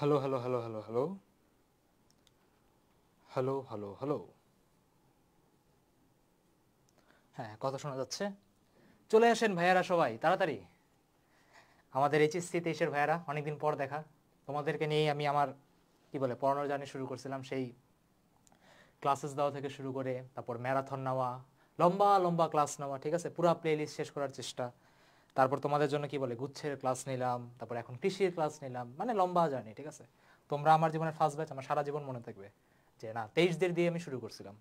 hello hello hello hello hello hello hello hello হ্যাঁ কথা শোনা যাচ্ছে চলে আসেন ভাইয়ারা সবাই তাড়াতাড়ি আমাদের এইচএসসি তেইশের ভাইয়ারা অনেকদিন পর দেখা তোমাদেরকে নিয়েই আমি আমার কি বলে পড়ানোর জার্নি শুরু করছিলাম সেই ক্লাসেস দেওয়া থেকে শুরু করে তারপর ম্যারাথন নেওয়া লম্বা লম্বা ক্লাস নেওয়া ঠিক আছে পুরো লিস্ট শেষ করার চেষ্টা তারপর তোমাদের জন্য কি বলে গুচ্ছের ক্লাস নিলাম তারপর এখন কৃষির ক্লাস নিলাম মানে লম্বা জার্নি ঠিক আছে তোমরা আমার জীবনের ফার্স্ট ব্যাচ আমার সারা জীবন মনে থাকবে যে না তেইশদের দিয়ে আমি শুরু করছিলাম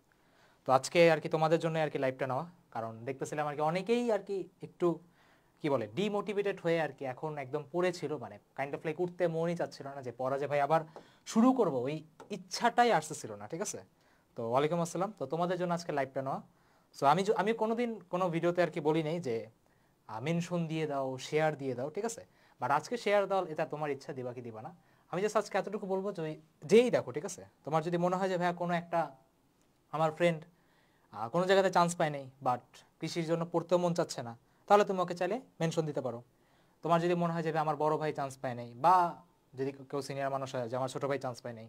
তো আজকে আর কি তোমাদের জন্য আর কি লাইফটা নেওয়া কারণ দেখতেছিলাম আর কি অনেকেই আর কি একটু কি বলে ডিমোটিভেটেড হয়ে আর কি এখন একদম পড়েছিল মানে কাইন্ড অফ লাইক উঠতে মনই চাচ্ছিল না যে পড়া যে ভাই আবার শুরু করব ওই ইচ্ছাটাই আসতেছিল না ঠিক আছে তো ওয়ালাইকুম আসসালাম তো তোমাদের জন্য আজকে লাইভটা নেওয়া সো আমি আমি কোনোদিন কোনো ভিডিওতে আর কি বলি নেই যে মেনশন দিয়ে দাও শেয়ার দিয়ে দাও ঠিক আছে বাট আজকে শেয়ার দাও এটা তোমার ইচ্ছা দিবা কি দিবা না আমি জাস্ট আজকে এতটুকু বলবো যে যেই দেখো ঠিক আছে তোমার যদি মনে হয় যে ভাইয়া কোনো একটা আমার ফ্রেন্ড কোনো জায়গাতে চান্স পায় নাই বাট কৃষির জন্য পড়তেও মন চাচ্ছে না তাহলে তুমি ওকে চাইলে মেনশন দিতে পারো তোমার যদি মনে হয় যে আমার বড় ভাই চান্স পায় নাই বা যদি কেউ সিনিয়র মানুষ হয় যে আমার ছোটো ভাই চান্স পায় নাই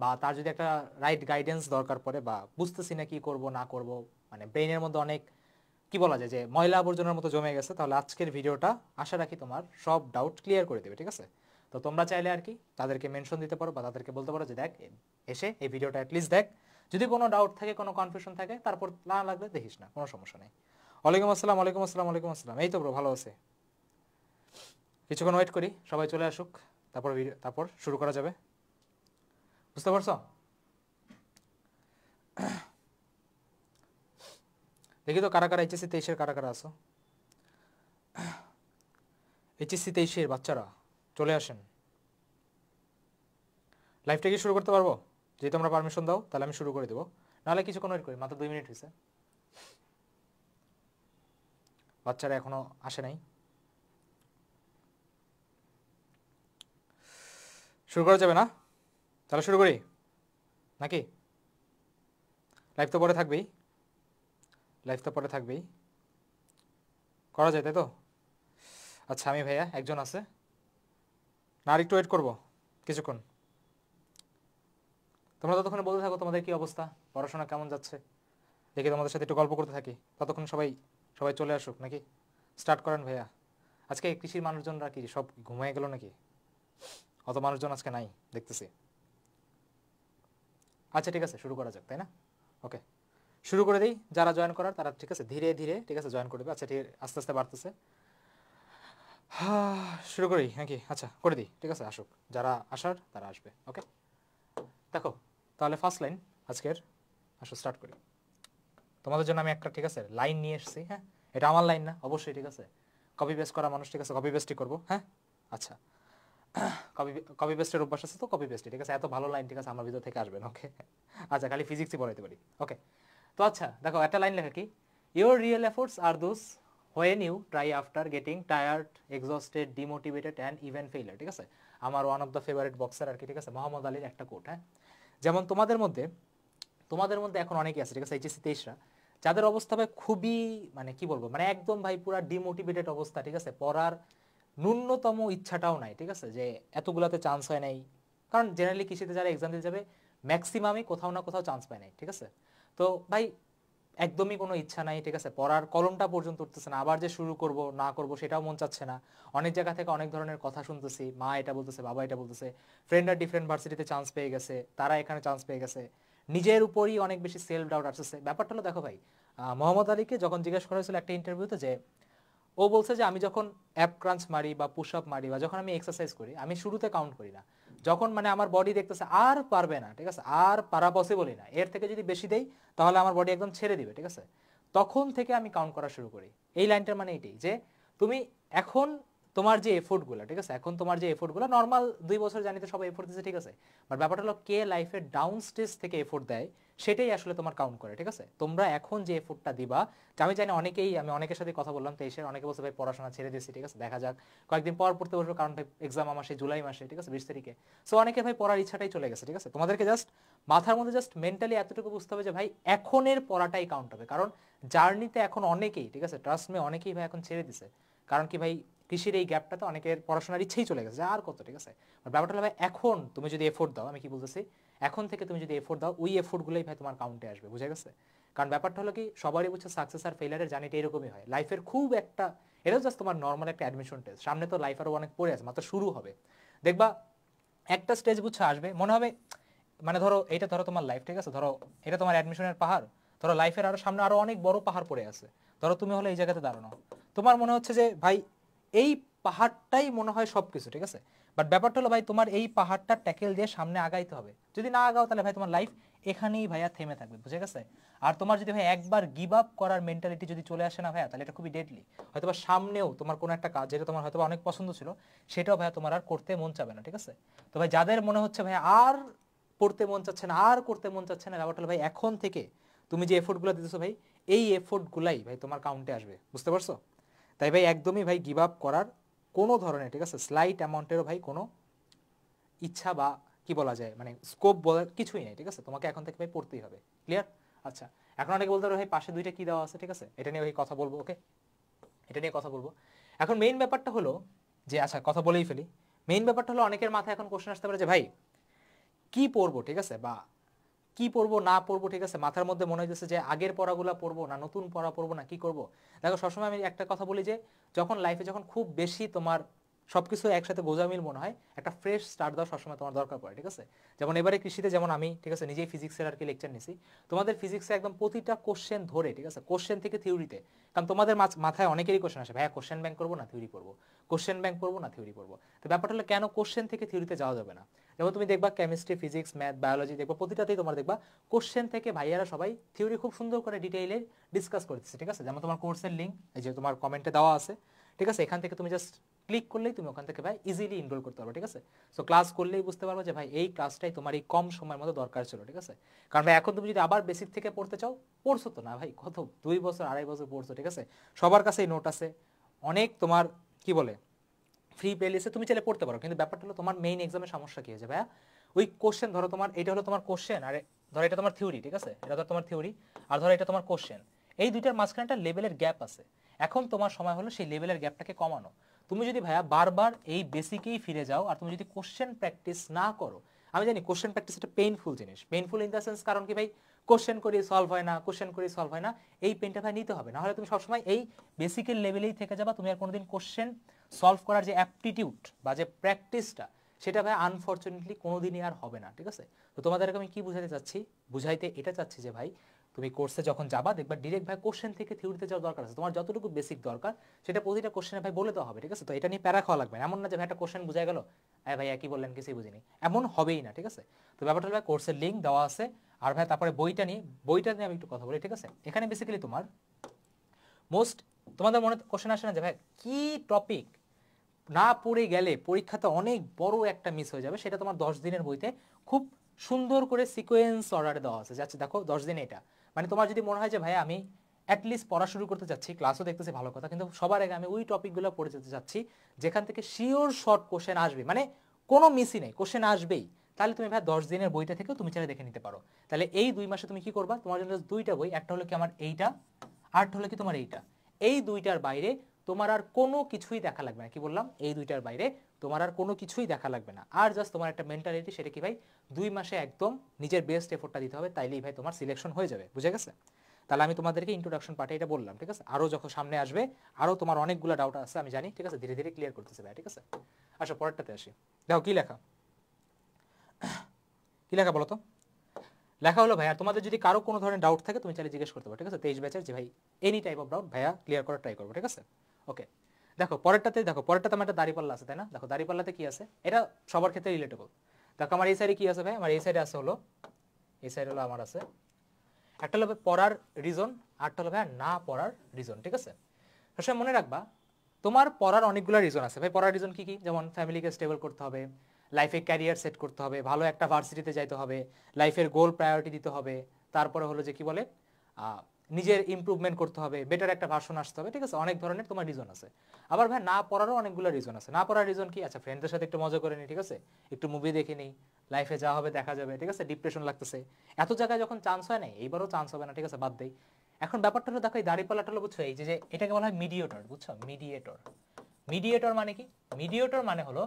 বা তার যদি একটা রাইট গাইডেন্স দরকার পড়ে বা বুঝতেছি না কী করবো না করব মানে ব্রেনের মধ্যে অনেক কি বলা যায় যে ময়লা আবর্জনার মতো জমে গেছে তাহলে আজকের ভিডিওটা আশা রাখি তোমার সব ডাউট ক্লিয়ার করে দেবে ঠিক আছে তো তোমরা চাইলে আর কি তাদেরকে মেনশন দিতে পারো বা তাদেরকে বলতে পারো যে দেখ এসে এই ভিডিওটা অ্যাটলিস্ট দেখ যদি কোনো ডাউট থাকে কোনো কনফিউশন থাকে তারপর না লাগলে দেখিস না কোনো সমস্যা নেই ওয়ালাইকুম আসসালাম ওয়ালাইকুম আসসালাম ওয়ালাইকুম আসসালাম এই তো ব্রো ভালো আছে কিছুক্ষণ ওয়েট করি সবাই চলে আসুক তারপর ভিডিও তারপর শুরু করা যাবে বুঝতে পারছো দেখি তো কারা কারা এইচএসসি তেইশের কারা কারা আছো এইচএসসি তেইশের বাচ্চারা চলে আসেন লাইভটা কি শুরু করতে পারবো যদি তোমরা পারমিশন দাও তাহলে আমি শুরু করে দেবো নাহলে কিছুক্ষণ ওয়েট করি মাত্র দুই মিনিট হয়েছে বাচ্চারা এখনো আসে নাই শুরু করা যাবে না তাহলে শুরু করি নাকি লাইফ তো পরে থাকবেই লাইফ তো পরে থাকবেই করা যায় তাই তো আচ্ছা আমি ভাইয়া একজন আছে না একটু ওয়েট করবো কিছুক্ষণ তোমরা ততক্ষণে বলতে থাকো তোমাদের কি অবস্থা পড়াশোনা কেমন যাচ্ছে দেখি তোমাদের সাথে একটু গল্প করতে থাকি ততক্ষণ সবাই সবাই চলে আসুক নাকি স্টার্ট করেন ভাইয়া আজকে কৃষির মানুষজনরা কি সব ঘুমায় গেল নাকি অত মানুষজন আজকে নাই দেখতেছি আচ্ছা ঠিক আছে শুরু করা যাক তাই না ওকে শুরু করে দিই যারা জয়েন করার তারা ঠিক আছে ধীরে ধীরে ঠিক আছে জয়েন করবে আচ্ছা ঠিক আস্তে আস্তে বাড়তেছে শুরু করি হ্যাঁ কি আচ্ছা করে দিই ঠিক আছে আসুক যারা আসার তারা আসবে ওকে দেখো তাহলে ফার্স্ট লাইন আজকের আসো স্টার্ট করি তোমাদের জন্য আমি একটা ঠিক আছে লাইন নিয়ে এসেছি হ্যাঁ এটা আমার লাইন না অবশ্যই ঠিক আছে কপি পেস্ট করা মানুষ ঠিক আছে কপি পেস্টই করবো হ্যাঁ আচ্ছা কপি কপি পেস্টের অভ্যাস আছে তো কপি পেস্টই ঠিক আছে এত ভালো লাইন ঠিক আছে আমার ভিতর থেকে আসবেন ওকে আচ্ছা খালি ফিজিক্সই পড়াইতে পারি ওকে তো আচ্ছা দেখো একটা লাইন লেখা কি your real efforts are those when you try after getting tired exhausted demotivated and even failure ঠিক আছে আমার one of the favourite boxer আর কি ঠিক আছে মোহাম্মদ আলীর একটা কোট হ্যাঁ যেমন তোমাদের মধ্যে তোমাদের মধ্যে এখন অনেকে আছে ঠিক আছে এইচএসি তেইশরা যাদের অবস্থা ভাই খুবই মানে কি বলবো মানে একদম ভাই পুরা ডিমোটিভেটেড অবস্থা ঠিক আছে পড়ার ন্যূনতম ইচ্ছাটাও নাই ঠিক আছে যে এতগুলাতে চান্স হয় নাই কারণ জেনারেলি কৃষিতে যারা এক্সাম দিতে যাবে ম্যাক্সিমামই কোথাও না কোথাও চান্স পায় নাই ঠিক আছে তো ভাই একদমই কোনো ইচ্ছা নাই ঠিক আছে পড়ার কলমটা পর্যন্ত উঠতেছে না আবার যে শুরু করব না করব সেটাও মন চাচ্ছে না অনেক জায়গা থেকে অনেক ধরনের কথা শুনতেছি মা এটা বলতেছে বাবা এটা বলতেছে ফ্রেন্ডরা ডিফারেন্ট ভার্সিটিতে চান্স পেয়ে গেছে তারা এখানে চান্স পেয়ে গেছে নিজের উপরই অনেক বেশি সেলফ ডাউট আসতেছে ব্যাপারটা হলো দেখো ভাই মোহাম্মদ আলীকে যখন জিজ্ঞেস করা হয়েছিল একটা ইন্টারভিউতে যে ও বলছে যে আমি যখন অ্যাপ ক্রাঞ্চ মারি বা পুশ আপ মারি বা যখন আমি এক্সারসাইজ করি আমি শুরুতে কাউন্ট করি না যখন মানে আমার বডি দেখতেছে আর পারবে না ঠিক আছে আর পারা পসিবলই না এর থেকে যদি বেশি দেই তাহলে আমার বডি একদম ছেড়ে দিবে ঠিক আছে তখন থেকে আমি কাউন্ট করা শুরু করি এই লাইনটার মানে এটাই যে তুমি এখন তোমার যে এফোর্টগুলো ঠিক আছে এখন তোমার যে এফোর্টগুলো নর্মাল দুই বছর জানিতে সবাই এফোর্ট দিচ্ছে ঠিক আছে বাট ব্যাপারটা হলো কে লাইফের ডাউন স্টেজ থেকে এফোর্ট দেয় সেটাই আসলে তোমার কাউন্ট করে ঠিক আছে তোমরা এখন যে এফোর্টটা দিবা আমি জানি অনেকেই আমি অনেকের সাথে কথা বললাম তেইশে অনেকে বলছে ভাই পড়াশোনা ছেড়ে দিয়েছি ঠিক আছে দেখা যাক কয়েকদিন পর পড়তে বসবো কারণ এক্সাম আমার সেই জুলাই মাসে ঠিক আছে বিশ তারিখে সো অনেকে ভাই পড়ার ইচ্ছাটাই চলে গেছে ঠিক আছে তোমাদেরকে জাস্ট মাথার মধ্যে জাস্ট মেন্টালি এতটুকু বুঝতে হবে যে ভাই এখনের পড়াটাই কাউন্ট হবে কারণ জার্নিতে এখন অনেকেই ঠিক আছে ট্রাস্ট মে অনেকেই ভাই এখন ছেড়ে দিছে কারণ কি ভাই কৃষির এই গ্যাপটাতে অনেকের পড়াশোনার ইচ্ছেই চলে গেছে আর কত ঠিক আছে ব্যাপারটা ভাই এখন তুমি যদি এফোর্ট দাও আমি কি বলতেছি এখন থেকে তুমি যদি এফোর্ট দাও ওই এফোর্টগুলোই ভাই তোমার কাউন্টে আসবে বুঝে গেছে কারণ ব্যাপারটা হলো কি সবারই বুঝছে সাকসেস আর ফেলারের জানিটা এরকমই হয় লাইফের খুব একটা এটাও জাস্ট তোমার নর্মাল একটা অ্যাডমিশন টেস্ট সামনে তো লাইফ আরও অনেক পড়ে আছে মাত্র শুরু হবে দেখবা একটা স্টেজ বুঝছে আসবে মনে হবে মানে ধরো এটা ধরো তোমার লাইফ ঠিক আছে ধরো এটা তোমার অ্যাডমিশনের পাহাড় ধরো লাইফের আরও সামনে আরও অনেক বড় পাহাড় পড়ে আছে ধরো তুমি হলে এই জায়গাতে দাঁড়ানো তোমার মনে হচ্ছে যে ভাই এই পাহাড়টাই মনে হয় সব কিছু ঠিক আছে বাট ব্যাপারটা হলো ভাই তোমার এই পাহাড়টা ট্যাকেল দিয়ে সামনে আগাইতে হবে যদি না আগাও তাহলে ভাই তোমার লাইফ এখানেই ভাইয়া থেমে থাকবে বুঝে গেছে আর তোমার যদি ভাই একবার গিভ আপ করার মেন্টালিটি যদি চলে আসে না ভাইয়া তাহলে এটা খুবই ডেডলি হয়তো বা সামনেও তোমার কোনো একটা কাজ যেটা তোমার হয়তো অনেক পছন্দ ছিল সেটাও ভাইয়া তোমার আর করতে মন চাবে না ঠিক আছে তো ভাই যাদের মনে হচ্ছে ভাই আর পড়তে মন চাচ্ছে না আর করতে মন চাচ্ছে না ব্যাপারটা ভাই এখন থেকে তুমি যে এফোর্টগুলো দিতেছো ভাই এই এফোর্টগুলাই ভাই তোমার কাউন্টে আসবে বুঝতে পারছো তাই ভাই একদমই ভাই গিভ আপ করার কোনো ধরনের ঠিক আছে স্লাইট অ্যামাউন্টেরও ভাই কোনো ইচ্ছা বা কি বলা যায় মানে স্কোপ বলার কিছুই নেই ঠিক আছে তোমাকে এখন থেকে ভাই পড়তেই হবে ক্লিয়ার আচ্ছা এখন অনেকে বলতে পারো ভাই পাশে দুইটা কি দেওয়া আছে ঠিক আছে এটা নিয়ে ভাই কথা বলবো ওকে এটা নিয়ে কথা বলবো এখন মেইন ব্যাপারটা হলো যে আচ্ছা কথা বলেই ফেলি মেইন ব্যাপারটা হলো অনেকের মাথায় এখন কোশ্চেন আসতে পারে যে ভাই কি পড়বো ঠিক আছে বা কি পড়বো না পড়বো ঠিক আছে মাথার মধ্যে মনে হইতেছে যে আগের পড়াগুলো পড়বো না নতুন পড়া পড়বো না কি করব দেখো সবসময় আমি একটা কথা বলি যে যখন লাইফে যখন খুব বেশি তোমার সব কিছু একসাথে গোজামিল মনে হয় একটা ফ্রেশ স্টার্ট দেওয়া সবসময় তোমার দরকার পড়ে ঠিক আছে যেমন এবারে কৃষিতে যেমন আমি ঠিক আছে নিজেই ফিজিক্সের আর কি লেকচার নিছি তোমাদের ফিজিক্সে একদম প্রতিটা কোশ্চেন ধরে ঠিক আছে কোশ্চেন থেকে থিওরিতে কারণ তোমাদের মাথায় অনেকেরই কোশ্চেন আসে ভাইয়া কোশ্চেন ব্যাংক করবো না থিওরি করবো কোশ্চেন ব্যাংক করবো না থিওরি করবো তো ব্যাপারটা হলো কেন কোশ্চেন থেকে থিওরিতে যাওয়া যাবে না যেমন তুমি দেখবা কেমিস্ট্রি ফিজিক্স ম্যাথ বায়োলজি দেখবা প্রতিটাতেই তোমার দেখবা কোশ্চেন থেকে ভাইয়ারা সবাই থিওরি খুব সুন্দর করে ডিটেইলে ডিসকাস করতেছে ঠিক আছে যেমন তোমার কোর্সের লিঙ্ক এই যে তোমার কমেন্টে দেওয়া আছে ঠিক আছে এখান থেকে তুমি জাস্ট ক্লিক করলেই তুমি ওখান থেকে ভাই ইজিলি ইনরোল করতে পারবে ঠিক আছে সো ক্লাস করলেই বুঝতে পারবো যে ভাই এই ক্লাসটাই তোমার এই কম সময়ের মতো দরকার ছিল ঠিক আছে কারণ ভাই এখন তুমি যদি আবার বেসিক থেকে পড়তে চাও পড়ছো তো না ভাই কত দুই বছর আড়াই বছর পড়ছো ঠিক আছে সবার কাছে এই নোট আছে অনেক তোমার কি বলে ফ্রি প্লেলিস্টে তুমি চাইলে পড়তে পারো কিন্তু ব্যাপারটা হলো তোমার মেইন এক্সামের সমস্যা কি হয়ে ভাইয়া ওই কোশ্চেন ধরো তোমার এটা হলো তোমার কোশ্চেন আর ধরো এটা তোমার থিওরি ঠিক আছে এটা ধরো তোমার থিওরি আর ধরো এটা তোমার কোশ্চেন এই দুইটার মাঝখানে একটা লেভেলের গ্যাপ আছে এখন তোমার সময় হলো সেই লেভেলের গ্যাপটাকে কমানো তুমি যদি ভাইয়া বারবার এই বেসিকেই ফিরে যাও আর তুমি যদি কোশ্চেন প্র্যাকটিস না করো আমি জানি কোশ্চেন প্র্যাকটিস একটা পেইনফুল জিনিস পেইনফুল ইন দ্য সেন্স কারণ কি ভাই কোশ্চেন করে সলভ হয় না কোশ্চেন করে সলভ হয় না এই পেনটা ভাই নিতে হবে না হলে তুমি সবসময় এই বেসিকের লেভেলেই থেকে যাবা তুমি আর কোনোদিন কোশ্চেন সলভ করার যে অ্যাপটিটিউড বা যে প্র্যাকটিসটা সেটা ভাই আনফর্চুনেটলি কোনো দিনই আর হবে না ঠিক আছে তো তোমাদেরকে আমি কি বুঝাতে চাচ্ছি বুঝাইতে এটা চাচ্ছি যে ভাই তুমি কোর্সে যখন যাবা দেখবা ডিরেক্ট ভাই কোশ্চেন থেকে থিওরিতে যাওয়ার দরকার আছে তোমার যতটুকু বেসিক দরকার সেটা প্রতিটা কোশ্চেনে ভাই বলে দেওয়া হবে ঠিক আছে তো এটা নিয়ে প্যারা খাওয়া লাগবে এমন না যে ভাই একটা কোশ্চেন বুঝা গেল হ্যাঁ ভাই একই বললেন কিছুই বুঝিনি এমন হবেই না ঠিক আছে তো ব্যাপারটা ভাই কোর্সের লিঙ্ক দেওয়া আছে আর ভাই তারপরে বইটা নিয়ে বইটা নিয়ে আমি একটু কথা বলি ঠিক আছে এখানে বেসিক্যালি তোমার মোস্ট তোমাদের মনে কোশ্চেন আসে না যে ভাই কি টপিক না পড়ে গেলে পরীক্ষাতে অনেক বড় একটা মিস হয়ে যাবে সেটা তোমার দশ দিনের বইতে খুব সুন্দর করে সিকোয়েন্স অর্ডারে দেওয়া আছে যাচ্ছে দেখো দশ দিন এটা মানে তোমার যদি মনে হয় যে ভাই আমি অ্যাটলিস্ট পড়া শুরু করতে চাচ্ছি ক্লাসও দেখতেছি ভালো কথা কিন্তু সবার আগে আমি ওই টপিকগুলো পড়ে যেতে চাচ্ছি যেখান থেকে শিওর শর্ট কোশ্চেন আসবে মানে কোনো মিসই নেই কোশ্চেন আসবেই তাহলে তুমি ভাই দশ দিনের বইটা থেকেও তুমি চাইলে দেখে নিতে পারো তাহলে এই দুই মাসে তুমি কি করবা তোমার জন্য দুইটা বই একটা হলো কি আমার এইটা আরটা হলো কি তোমার এইটা এই দুইটার বাইরে তোমার আর কোনো কিছুই দেখা লাগবে না কি বললাম এই দুইটার বাইরে তোমার আর কোনো কিছুই দেখা লাগবে না আর জাস্ট তোমার একটা মেন্টালিটি সেটা কি ভাই দুই মাসে একদম নিজের বেস্ট এফোর্টটা দিতে হবে তাইলেই ভাই তোমার সিলেকশন হয়ে যাবে বুঝে গেছে তাহলে আমি তোমাদেরকে ইন্ট্রোডাকশন পার্টে এটা বললাম ঠিক আছে আরও যখন সামনে আসবে আরও তোমার অনেকগুলো ডাউট আছে আমি জানি ঠিক আছে ধীরে ধীরে ক্লিয়ার করতেছে ভাই ঠিক আছে আচ্ছা পরেরটাতে আসি দেখো কী লেখা কী লেখা বলো তো লেখা হলো ভাইয়া তোমাদের যদি কারো কোনো ধরনের ডাউট থাকে তুমি চাইলে জিজ্ঞেস করতে পারো ঠিক আছে তেইশ ব্যাচের যে ভাই এনি টাইপ অফ ডাউট ভাইয়া ক্লিয়ার করার ট্রাই করবো ঠিক আছে ওকে দেখো পরেরটাতে দেখো পরেরটাতে আমার একটা দাড়িপাল্লা আছে তাই না দেখো দাড়িপাল্লাতে কি আছে এটা সবার ক্ষেত্রে রিলেটেবল দেখো আমার এই সাইডে কি আছে ভাই আমার এই সাইডে আছে হলো এই সাইড হলো আমার আছে একটা হলো পড়ার রিজন আরটা হলো ভাই না পড়ার রিজন ঠিক আছে সবসময় মনে রাখবা তোমার পড়ার অনেকগুলো রিজন আছে ভাই পড়ার রিজন কি কি যেমন ফ্যামিলিকে স্টেবল করতে হবে লাইফে ক্যারিয়ার সেট করতে হবে ভালো একটা ভার্সিটিতে যাইতে হবে লাইফের গোল প্রায়োরিটি দিতে হবে তারপরে হলো যে কি বলে নিজের ইম্প্রুভমেন্ট করতে হবে বেটার একটা ভার্সন আসতে হবে ঠিক আছে অনেক ধরনের তোমার রিজন আছে আবার ভাই না পড়ারও অনেকগুলো রিজন আছে না পড়ার রিজন কি আচ্ছা ফ্রেন্ডদের সাথে একটু মজা করে নি ঠিক আছে একটু মুভি দেখে নি লাইফে যা হবে দেখা যাবে ঠিক আছে ডিপ্রেশন লাগতেছে এত জায়গায় যখন চান্স হয় না এইবারও চান্স হবে না ঠিক আছে বাদ দেই এখন ব্যাপারটা হলো দেখো এই দাঁড়িপালাটা হলো বুঝছো এই যে এটাকে বলা হয় মিডিয়েটর বুঝছো মিডিয়েটর মিডিয়েটর মানে কি মিডিয়েটর মানে হলো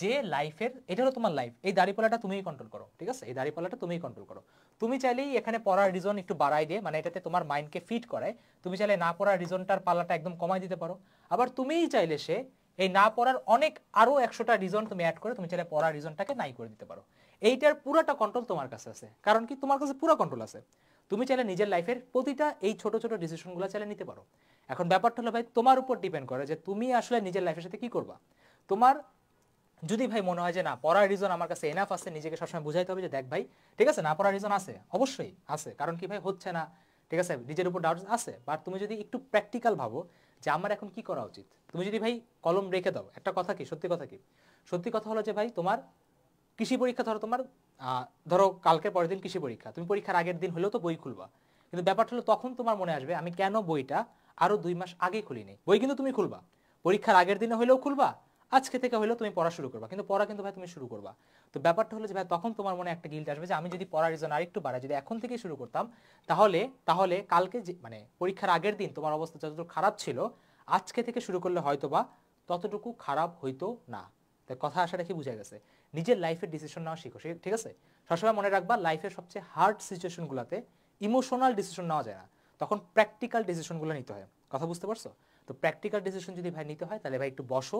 যে লাইফের এটা হলো তোমার লাইফ এই দাড়িপালাটা তুমিই কন্ট্রোল করো ঠিক আছে এই দাড়িপালাটা তুমিই কন্ট্রোল করো তুমি চাইলেই এখানে পড়ার রিজন একটু বাড়াই দিয়ে মানে এটাতে তোমার মাইন্ডকে ফিট করায় তুমি চাইলে না পড়ার রিজনটার পালাটা একদম কমাই দিতে পারো আবার তুমিই চাইলে সে এই না পড়ার অনেক আরও একশোটা রিজন তুমি অ্যাড করে তুমি চাইলে পড়ার রিজনটাকে নাই করে দিতে পারো এইটার পুরোটা কন্ট্রোল তোমার কাছে আছে কারণ কি তোমার কাছে পুরো কন্ট্রোল আছে তুমি চাইলে নিজের লাইফের প্রতিটা এই ছোট ছোট ডিসিশনগুলো চাইলে নিতে পারো এখন ব্যাপারটা হলো ভাই তোমার উপর ডিপেন্ড করে যে তুমি আসলে নিজের লাইফের সাথে কি করবা তোমার যদি ভাই মনে হয় যে না পড়ার রিজন আমার কাছে এনাফ আছে নিজেকে সবসময় বুঝাইতে হবে যে দেখ ভাই ঠিক আছে না পড়ার রিজন আছে অবশ্যই আছে কারণ কি ভাই হচ্ছে না ঠিক আছে নিজের উপর ডাউট আছে বাট তুমি যদি একটু প্র্যাকটিক্যাল ভাবো যে আমার এখন কি করা উচিত তুমি যদি ভাই কলম রেখে দাও একটা কথা কি সত্যি কথা কি সত্যি কথা হলো যে ভাই তোমার কৃষি পরীক্ষা ধরো তোমার ধরো কালকে পরের দিন কৃষি পরীক্ষা তুমি পরীক্ষার আগের দিন হলেও তো বই খুলবা কিন্তু ব্যাপারটা হলো তখন তোমার মনে আসবে আমি কেন বইটা আরও দুই মাস আগে খুলিনি বই কিন্তু তুমি খুলবা পরীক্ষার আগের দিনে হলেও খুলবা আজকে থেকে হলেও তুমি পড়া শুরু করবা কিন্তু পড়া কিন্তু ভাই তুমি শুরু করবা তো ব্যাপারটা হলো যে ভাই তখন তোমার মনে একটা গিল্ট আসবে যে আমি যদি পড়ার রিজন আর একটু বাড়াই যদি এখন থেকে শুরু করতাম তাহলে তাহলে কালকে মানে পরীক্ষার আগের দিন তোমার অবস্থা যতটুকু খারাপ ছিল আজকে থেকে শুরু করলে হয়তো বা ততটুকু খারাপ হইতো না তাই কথা আসা কি বোঝা গেছে নিজের লাইফের ডিসিশন নেওয়া শিখো সে ঠিক আছে সবসময় মনে রাখবা লাইফের সবচেয়ে হার্ড সিচুয়েশনগুলোতে ইমোশনাল ডিসিশন নেওয়া যায় না তখন প্র্যাকটিক্যাল ডিসিশনগুলো নিতে হয় কথা বুঝতে পারছো তো প্র্যাকটিক্যাল ডিসিশন যদি ভাই নিতে হয় তাহলে ভাই একটু বসো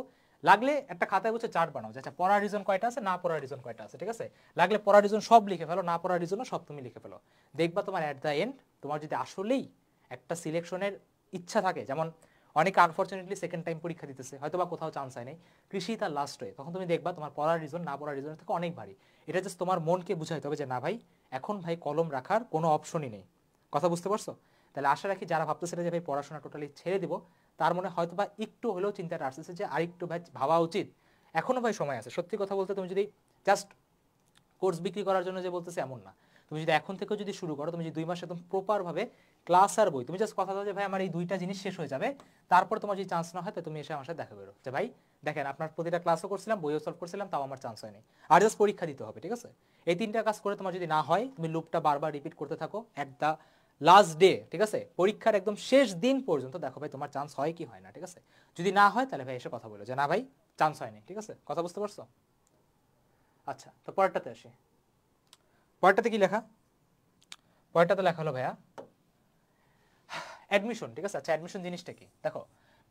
লাগলে একটা খাতায় বসে চার্ট বানাও আচ্ছা পড়ার রিজন কয়টা আছে না পড়ার রিজন কয়টা আছে ঠিক আছে লাগলে পড়ার রিজন সব লিখে ফেলো না পড়ার রিজনও সব তুমি লিখে ফেলো দেখবা তোমার অ্যাট দ্য এন্ড তোমার যদি আসলেই একটা সিলেকশনের ইচ্ছা থাকে যেমন অনেকে আনফর্চুনেটলি সেকেন্ড টাইম পরীক্ষা দিতেছে হয়তো বা কোথাও চান্স হয় নাই কৃষি তার লাস্ট হয়ে তখন তুমি দেখবা তোমার পড়ার রিজন না পড়ার রিজনের থেকে অনেক ভারী এটা জাস্ট তোমার মনকে বুঝাইতে হবে যে না ভাই এখন ভাই কলম রাখার কোনো অপশনই নেই কথা বুঝতে পারছো তাহলে আশা রাখি যারা ভাবতেছে যে ভাই পড়াশোনা টোটালি ছেড়ে দেবো তার মনে হয়তো বা একটু হলেও চিন্তাটা আসতেছে যে আরেকটু ভাই ভাবা উচিত এখনও ভাই সময় আছে সত্যি কথা বলতে তুমি যদি জাস্ট কোর্স বিক্রি করার জন্য যে বলতেছে এমন না তুমি যদি এখন থেকেও যদি শুরু করো তুমি যদি দুই মাস একদম প্রপারভাবে ক্লাস আর বই তুমি জাস্ট কথা দাও যে ভাই আমার এই দুইটা জিনিস শেষ হয়ে যাবে তারপর তোমার যদি চান্স না হয় তো তুমি এসে আমার সাথে দেখা করো যে ভাই দেখেন আপনার প্রতিটা ক্লাসও করছিলাম বইও সলভ করছিলাম তাও আমার চান্স হয়নি আর জাস্ট পরীক্ষা দিতে হবে ঠিক আছে এই তিনটা কাজ করে তোমার যদি না হয় তুমি লুপটা বারবার রিপিট করতে থাকো একটা লাস্ট ডে ঠিক আছে পরীক্ষার একদম শেষ দিন পর্যন্ত দেখো ভাই তোমার চান্স হয় কি হয় না ঠিক আছে যদি না হয় তাহলে ভাই এসে কথা বলো যে না ভাই চান্স হয়নি ঠিক আছে কথা বুঝতে পারছো আচ্ছা তো পরেরটাতে আসি পরেরটাতে কি লেখা পরেরটাতে লেখা হলো ভাইয়া অ্যাডমিশন ঠিক আছে আচ্ছা অ্যাডমিশন জিনিসটা কি দেখো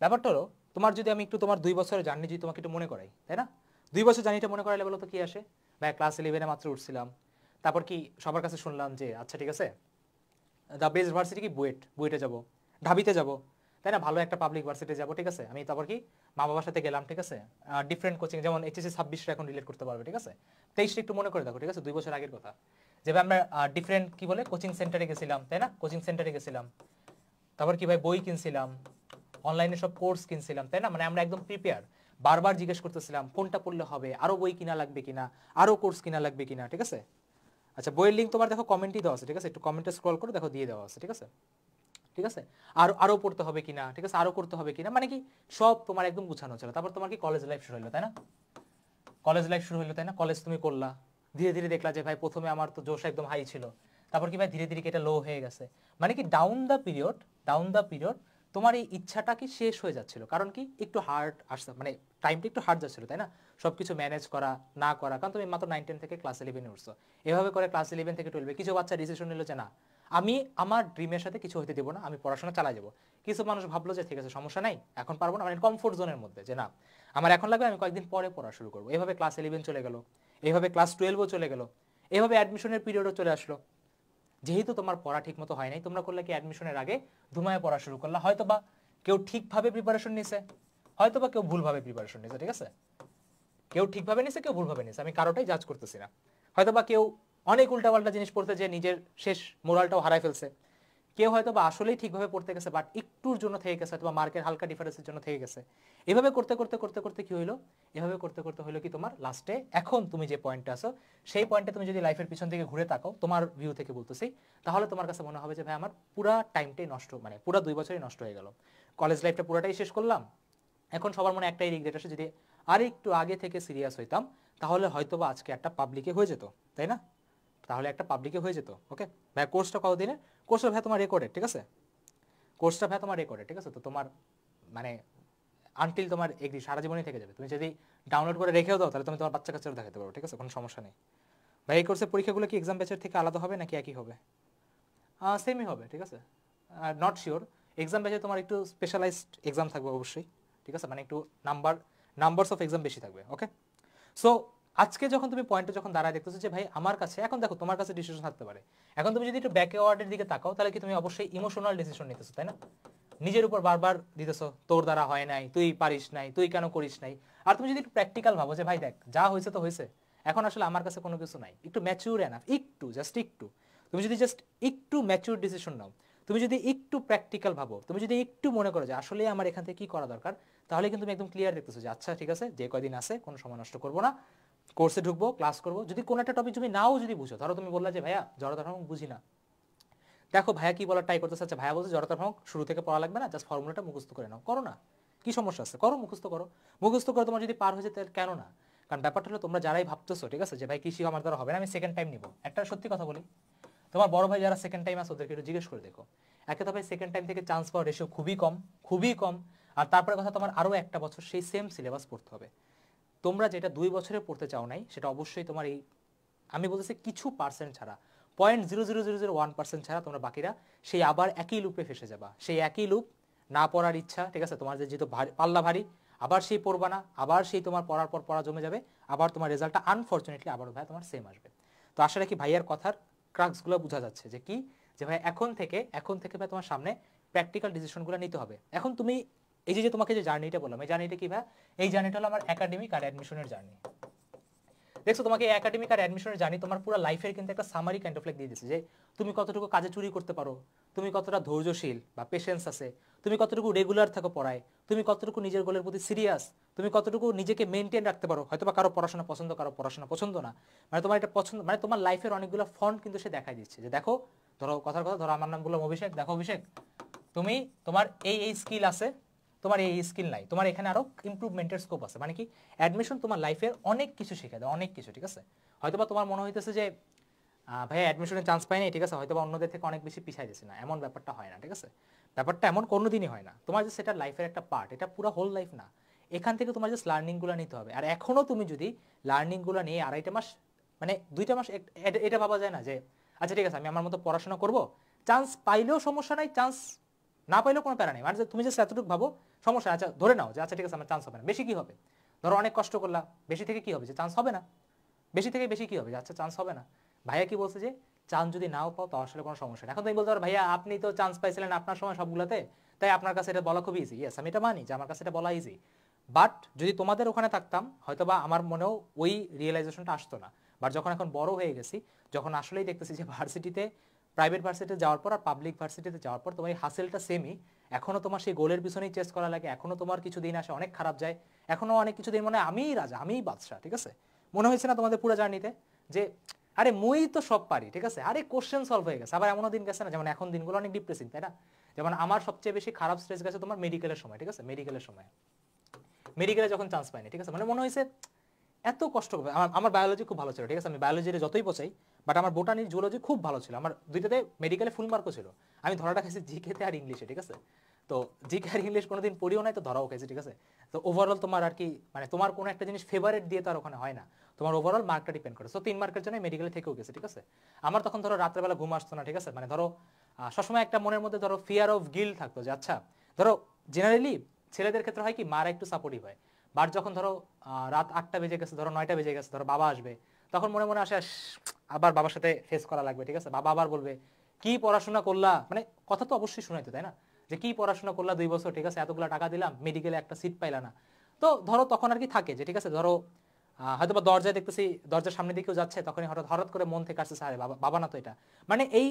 ব্যাপারটা হলো তোমার যদি আমি একটু তোমার দুই বছরের জার্নি যদি তোমাকে একটু মনে করাই তাই না দুই বছর জার্নিটা মনে করাইলে বলো তো কি আসে ভাই ক্লাস ইলেভেনে মাত্র উঠছিলাম তারপর কি সবার কাছে শুনলাম যে আচ্ছা ঠিক আছে দ্য বেস্ট ভার্সিটি কি বুয়েট বুয়েটে যাব ঢাবিতে যাব তাই না ভালো একটা পাবলিক ভার্সিটি যাব ঠিক আছে আমি তারপর কি মা বাবার সাথে গেলাম ঠিক আছে ডিফারেন্ট কোচিং যেমন এইচএসি ছাব্বিশটা এখন রিলেট করতে পারবে ঠিক আছে তেইশটা একটু মনে করে দেখো ঠিক আছে দুই বছর আগের কথা যেভাবে আমরা ডিফারেন্ট কি বলে কোচিং সেন্টারে গেছিলাম তাই না কোচিং সেন্টারে গেছিলাম তারপর কি ভাই বই কিনছিলাম অনলাইনে সব কোর্স কিনছিলাম তাই না মানে আমরা একদম প্রিপেয়ার বারবার জিজ্ঞেস করতেছিলাম কোনটা পড়লে হবে আরো বই কিনা লাগবে কিনা আরো কোর্স কিনা লাগবে কিনা ঠিক আছে আচ্ছা বইয়ের লিঙ্ক তোমার দেখো কমেন্টই দেওয়া আছে ঠিক আছে একটু কমেন্টে স্ক্রল করো দেখো দিয়ে দেওয়া আছে ঠিক আছে ঠিক আছে আর আরও পড়তে হবে কিনা ঠিক আছে আরও করতে হবে কিনা মানে কি সব তোমার একদম গুছানো ছিল তারপর তোমার কি কলেজ লাইফ শুরু হলো তাই না কলেজ লাইফ শুরু হলো তাই না কলেজ তুমি করলা ধীরে ধীরে দেখলা যে ভাই প্রথমে আমার তো জোশ একদম হাই ছিল তারপর কি ভাই ধীরে ধীরে কি এটা লো হয়ে গেছে মানে কি down the period down the period তোমার এই ইচ্ছাটা কি শেষ হয়ে যাচ্ছিল কারণ কি একটু হার্ড আসতো মানে টাইমটা একটু হার্ড যাচ্ছিল তাই না সব কিছু ম্যানেজ করা না করা কারণ তুমি মাত্র নাইন টেন থেকে ক্লাস ইলেভেনে উঠছো এভাবে করে ক্লাস ইলেভেন থেকে টুয়েলভে কিছু বাচ্চা ডিসিশন নিল যে না আমি আমার ড্রিমের সাথে কিছু হতে দেবো না আমি পড়াশোনা চালাই যাবো কিছু মানুষ ভাবলো যে ঠিক আছে সমস্যা নাই এখন পারবো না মানে কমফোর্ট জোনের মধ্যে যে না আমার এখন লাগবে আমি কয়েকদিন পরে পড়া শুরু করবো এভাবে ক্লাস ইলেভেন চলে গেলো এভাবে ক্লাস টুয়েলভও চলে গেলো এভাবে অ্যাডমিশনের পিরিয়ডও চলে আসলো যেহেতু তোমার পড়া ঠিক মতো হয় নাই তোমরা করলে কি অ্যাডমিশনের আগে ধুমায় পড়া শুরু করলা হয়তো বা কেউ ঠিকভাবে প্রিপারেশন নিছে হয়তো বা কেউ ভুলভাবে প্রিপারেশন নিছে ঠিক আছে কেউ ঠিকভাবে নিছে কেউ ভুলভাবে নিছে আমি কারোটাই জাজ করতেছি না হয়তো বা কেউ অনেক উল্টা পাল্টা জিনিস পড়তে যে নিজের শেষ মোরালটাও হারাই ফেলছে কেউ হয়তো বা আসলেই ঠিকভাবে পড়তে গেছে বাট একটুর জন্য থেকে গেছে অথবা মার্কের হালকা ডিফারেন্সের জন্য থেকে গেছে এভাবে করতে করতে করতে করতে কি হইলো এভাবে করতে করতে হলো কি তোমার লাস্টে এখন তুমি যে পয়েন্টে আসো সেই পয়েন্টে তুমি যদি লাইফের পিছন থেকে ঘুরে থাকো তোমার ভিউ থেকে বলতেছি তাহলে তোমার কাছে মনে হবে যে ভাই আমার পুরা টাইমটাই নষ্ট মানে পুরা দুই বছরই নষ্ট হয়ে গেল কলেজ লাইফটা পুরাটাই শেষ করলাম এখন সবার মনে একটাই রিগ্রেট আসে যদি আর একটু আগে থেকে সিরিয়াস হইতাম তাহলে হয়তো বা আজকে একটা পাবলিকে হয়ে যেত তাই না তাহলে একটা পাবলিকে হয়ে যেত ওকে ভাই কোর্সটা কতদিনে কোর্সটা ভাই তোমার রেকর্ডে ঠিক আছে কোর্সটা ভাই তোমার রেকর্ডে ঠিক আছে তো তোমার মানে আনটিল তোমার এগ্রি সারা জীবনই থেকে যাবে তুমি যদি ডাউনলোড করে রেখেও দাও তাহলে তুমি তোমার বাচ্চা কাছে দেখাতে পারো ঠিক আছে কোনো সমস্যা নেই ভাই এই কোর্সের পরীক্ষাগুলো কি এক্সাম ব্যাচের থেকে আলাদা হবে নাকি একই হবে সেমই হবে ঠিক আছে নট শিওর এক্সাম ব্যাচে তোমার একটু স্পেশালাইজড এক্সাম থাকবে অবশ্যই ঠিক আছে মানে একটু নাম্বার নাম্বারস অফ এক্সাম বেশি থাকবে ওকে সো আজকে যখন তুমি পয়েন্টে যখন দাঁড়ায় দেখতেছো যে ভাই আমার কাছে এখন দেখো তোমার কাছে ডিসিশন থাকতে পারে এখন তুমি যদি একটু ব্যাকওয়ার্ডের দিকে তাকাও তাহলে কি তুমি অবশ্যই ইমোশনাল ডিসিশন নিতেছো তাই না নিজের উপর বারবার দিতেছো তোর দ্বারা হয় নাই তুই পারিস নাই তুই কেন করিস নাই আর তুমি যদি একটু প্র্যাকটিক্যাল ভাবো যে ভাই দেখ যা হয়েছে তো হয়েছে এখন আসলে আমার কাছে কোনো কিছু নাই একটু ম্যাচিউর এনাফ একটু জাস্ট একটু তুমি যদি জাস্ট একটু ম্যাচিউর ডিসিশন নাও তুমি যদি একটু প্র্যাকটিক্যাল ভাবো তুমি যদি একটু মনে করো যে আসলে আমার এখান থেকে কী করা দরকার তাহলে কিন্তু তুমি একদম ক্লিয়ার দেখতেছো যে আচ্ছা ঠিক আছে যে কদিন আছে কোনো সময় নষ্ট করবো না কোর্সে ঢুকবো ক্লাস করবো যদি কোনো একটা টপিক তুমি নাও যদি বুঝো ধরো তুমি বললা যে ভাইয়া জড়তা ভ্রমণ বুঝি না দেখো ভাইয়া কি বলার ট্রাই করতেছে আচ্ছা ভাইয়া বলছে জড়তা ভ্রমণ শুরু থেকে পড়া লাগবে না জাস্ট ফর্মুলাটা মুখস্থ করে নাও করো না কি সমস্যা আছে করো মুখস্থ করো মুখস্থ করে তোমার যদি পার হয়ে যেতে কেন না কারণ ব্যাপারটা হলো তোমরা যারাই ভাবতেছো ঠিক আছে যে ভাই কৃষি আমার দ্বারা হবে না আমি সেকেন্ড টাইম নিব একটা সত্যি কথা বলি তোমার বড় ভাই যারা সেকেন্ড টাইম আছে ওদেরকে একটু জিজ্ঞেস করে দেখো একে তো ভাই সেকেন্ড টাইম থেকে চান্স পাওয়ার রেশিও খুবই কম খুবই কম আর তারপরে কথা তোমার আরও একটা বছর সেই সেম সিলেবাস পড়তে হবে তোমরা যেটা দুই বছরে পড়তে চাও নাই সেটা অবশ্যই তোমার এই আমি বলতেছি কিছু পার্সেন্ট ছাড়া point zero zero zero zero one percent ছাড়া তোমরা বাকিরা সেই আবার একই লুপে ফেসে যাবা সেই একই লুপ না পড়ার ইচ্ছা ঠিক আছে তোমার যেহেতু ভারী পাল্লা ভারী আবার সেই পড়বা না আবার সেই তোমার পড়ার পর পড়া জমে যাবে আবার তোমার রেজাল্টটা আনফর্চুনেটলি আবার ভাই তোমার সেম আসবে তো আশা রাখি ভাইয়ার কথার ক্রাক্সগুলো বোঝা যাচ্ছে যে কি যে ভাই এখন থেকে এখন থেকে ভাই তোমার সামনে প্র্যাকটিক্যাল ডিসিশনগুলো নিতে হবে এখন তুমি এই যে তোমাকে যে জার্নিটা বললাম এই জার্নিটা কি ভাই এই জার্নিটা হলো আমার একাডেমিক আর অ্যাডমিশনের জার্নি দেখছো তোমাকে একাডেমিক আর অ্যাডমিশনের জানি তোমার পুরো লাইফের কিন্তু একটা সামারি কাইন্ড অফ লাইক দিয়ে দিচ্ছে যে তুমি কতটুকু কাজে চুরি করতে পারো তুমি কতটা ধৈর্যশীল বা পেশেন্স আছে তুমি কতটুকু রেগুলার থাকো পড়ায় তুমি কতটুকু নিজের গোলের প্রতি সিরিয়াস তুমি কতটুকু নিজেকে মেনটেন রাখতে পারো হয়তো বা কারো পড়াশোনা পছন্দ কারো পড়াশোনা পছন্দ না মানে তোমার এটা পছন্দ মানে তোমার লাইফের অনেকগুলো ফন্ট কিন্তু সে দেখা দিচ্ছে যে দেখো ধরো কথার কথা ধরো আমার নাম বললাম অভিষেক দেখো অভিষেক তুমি তোমার এই এই স্কিল আছে তোমার এই স্কিল নাই তোমার এখানে আরও ইম্প্রুভমেন্টের স্কোপ আছে মানে কি অ্যাডমিশন তোমার লাইফের অনেক কিছু শিখে দেয় অনেক কিছু ঠিক আছে হয়তোবা তোমার মনে হইতেছে যে ভাই অ্যাডমিশনের চান্স পাই নাই ঠিক আছে হয়তো বা অন্যদের থেকে অনেক বেশি পিছিয়ে যাচ্ছে না এমন ব্যাপারটা হয় না ঠিক আছে ব্যাপারটা এমন কোনো দিনই হয় না তোমার যে সেটা লাইফের একটা পার্ট এটা পুরো হোল লাইফ না এখান থেকে তোমার জাস্ট লার্নিংগুলো নিতে হবে আর এখনও তুমি যদি লার্নিংগুলো নিয়ে আড়াইটা মাস মানে দুইটা মাস এটা ভাবা যায় না যে আচ্ছা ঠিক আছে আমি আমার মতো পড়াশোনা করব চান্স পাইলেও সমস্যা নাই চান্স না পাইলেও কোনো প্যারা নেই মানে তুমি যে এতটুকু ভাবো সমস্যা আচ্ছা ধরে নাও যে আচ্ছা ঠিক আছে আমার চান্স হবে না বেশি কি হবে ধরো অনেক কষ্ট করলাম বেশি থেকে কি হবে যে চান্স হবে না বেশি থেকে বেশি কি হবে আচ্ছা চান্স হবে না ভাইয়া কি বলছে যে চান্স যদি নাও পাও তাহলে আসলে কোনো সমস্যা এখন তুমি বলতে পারো ভাইয়া আপনি তো চান্স পাইছিলেন আপনার সময় সবগুলোতে তাই আপনার কাছে এটা বলা খুব ইজি ইয়েস আমি এটা মানি যে আমার কাছে এটা বলা ইজি বাট যদি তোমাদের ওখানে থাকতাম হয়তোবা আমার মনেও ওই রিয়েলাইজেশনটা আসতো না বাট যখন এখন বড় হয়ে গেছি যখন আসলেই দেখতেছি যে ভার্সিটিতে প্রাইভেট ভার্সিটিতে যাওয়ার পর আর পাবলিক ভার্সিটিতে যাওয়ার পর তোমার এই হাসেলটা সেমই এখনও তোমার সেই গোলের পিছনেই চেস করা লাগে এখনও তোমার কিছু দিন আসে অনেক খারাপ যায় এখনও অনেক কিছু দিন মনে আমিই রাজা আমিই বাদশাহ ঠিক আছে মনে হয়েছে না তোমাদের পুরো জার্নিতে যে আরে মুই তো সব পারি ঠিক আছে আরে কোশ্চেন সলভ হয়ে গেছে আবার এমনও দিন গেছে না যেমন এখন দিনগুলো অনেক ডিপ্রেসিং তাই না যেমন আমার সবচেয়ে বেশি খারাপ স্ট্রেস গেছে তোমার মেডিকেলের সময় ঠিক আছে মেডিকেলের সময় মেডিকেলে যখন চান্স পাইনি ঠিক আছে মানে মনে হয়েছে এত কষ্ট আমার বায়োলজি খুব ভালো ছিল ঠিক আছে আমি বায়োলজিতে যতই পচাই বাট আমার বোটানি জুলজি খুব ভালো ছিল আমার দুইটাতে মেডিকেলে ফুল মার্কও ছিল আমি ধরাটা খাইছি জিকেতে আর ইংলিশে ঠিক আছে তো জিকে আর ইংলিশ কোনোদিন পড়িও নাই তো ধরাও খাইছি ঠিক আছে তো ওভারঅল তোমার আর কি মানে তোমার কোনো একটা জিনিস ফেভারেট দিয়ে তো আর ওখানে হয় না তোমার ওভারঅল মার্কটা ডিপেন্ড করে সো তিন মার্কের জন্য মেডিকেলে থেকেও গেছে ঠিক আছে আমার তখন ধরো রাত্রেবেলা ঘুম আসতো না ঠিক আছে মানে ধরো সবসময় একটা মনের মধ্যে ধরো ফিয়ার অফ গিল থাকতো যে আচ্ছা ধরো জেনারেলি ছেলেদের ক্ষেত্রে হয় কি মারা একটু সাপোর্টিভ হয় বাট যখন ধরো রাত আটটা বেজে গেছে ধরো নয়টা বেজে গেছে ধরো বাবা আসবে তখন মনে মনে আসে আবার বাবার সাথে ফেস করা লাগবে ঠিক আছে বাবা আবার বলবে কি পড়াশোনা করলা মানে কথা তো অবশ্যই শোনাইতো তাই না যে কি পড়াশোনা করলা দুই বছর ঠিক আছে এতগুলো টাকা দিলাম মেডিকেলে একটা সিট পাইলা না তো ধরো তখন আর কি থাকে যে ঠিক আছে ধরো হয়তো বা দরজায় দেখতেছি দরজার সামনে দিকেও যাচ্ছে তখন হঠাৎ হঠাৎ করে মন থেকে আসছে সারে বাবা বাবা না তো এটা মানে এই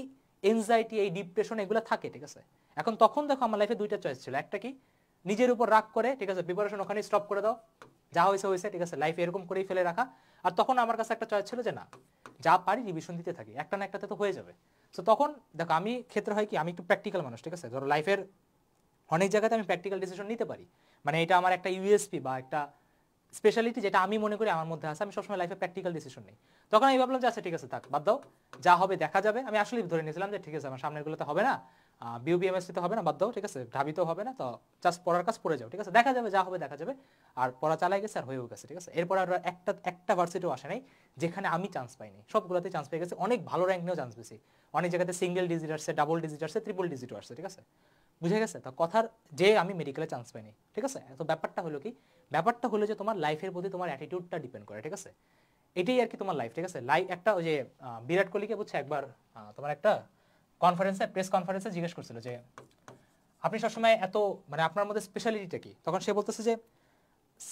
এনজাইটি এই ডিপ্রেশন এগুলো থাকে ঠিক আছে এখন তখন দেখো আমার লাইফে দুইটা চয়েস ছিল একটা কি নিজের উপর রাগ করে ঠিক আছে প্রিপারেশন ওখানে স্টপ করে দাও যা হয়েছে হয়েছে ঠিক আছে লাইফ এরকম করেই ফেলে রাখা আর তখন আমার কাছে একটা চয়েস ছিল যে না যা পারি রিভিশন দিতে থাকি একটা না একটাতে তো হয়ে যাবে সো তখন দেখো আমি ক্ষেত্রে হয় কি আমি একটু প্র্যাকটিক্যাল মানুষ ঠিক আছে ধরো লাইফের অনেক জায়গাতে আমি প্র্যাকটিক্যাল ডিসিশন নিতে পারি মানে এটা আমার একটা ইউএসপি বা একটা স্পেশালিটি যেটা আমি মনে করি আমার মধ্যে আছে আমি সবসময় লাইফে প্র্যাকটিক্যাল ডিসিশন নিই তখন আমি ভাবলাম যে আচ্ছা ঠিক আছে থাক বাদ দাও যা হবে দেখা যাবে আমি আসলে ধরে নিয়েছিলাম যে ঠিক আছে আমার সামনেরগুলোতে হবে না তো হবে না বাদ দাও ঠিক আছে ঢাবিতেও হবে না তো জাস্ট পড়ার কাজ পড়ে যাও ঠিক আছে দেখা যাবে যা হবে দেখা যাবে আর পড়া চালাই গেছে আর হয়েও গেছে ঠিক আছে এরপর আর একটা একটা ভার্সিটিও আসে নাই যেখানে আমি চান্স পাইনি সবগুলোতে চান্স পেয়ে গেছে অনেক ভালো র্যাঙ্ক নিয়েও চান্স পেয়েছি অনেক জায়গাতে সিঙ্গেল ডিজিট আসছে ডাবল ডিজিট আসছে ট্রিপল ডিজিটও আসছে ঠিক আছে বুঝে গেছে তো কথার যে আমি মেডিকেলে চান্স পাইনি ঠিক আছে তো ব্যাপারটা হলো কি ব্যাপারটা হলো যে তোমার লাইফের প্রতি তোমার অ্যাটিটিউডটা ডিপেন্ড করে ঠিক আছে এটাই আর কি তোমার লাইফ ঠিক আছে লাইফ একটা ওই যে বিরাট কোহলিকে বুঝছে একবার তোমার একটা কনফারেন্সে প্রেস কনফারেন্সে জিজ্ঞেস করছিল যে আপনি সবসময় এত মানে আপনার মধ্যে স্পেশালিটিটা কি তখন সে বলতেছে যে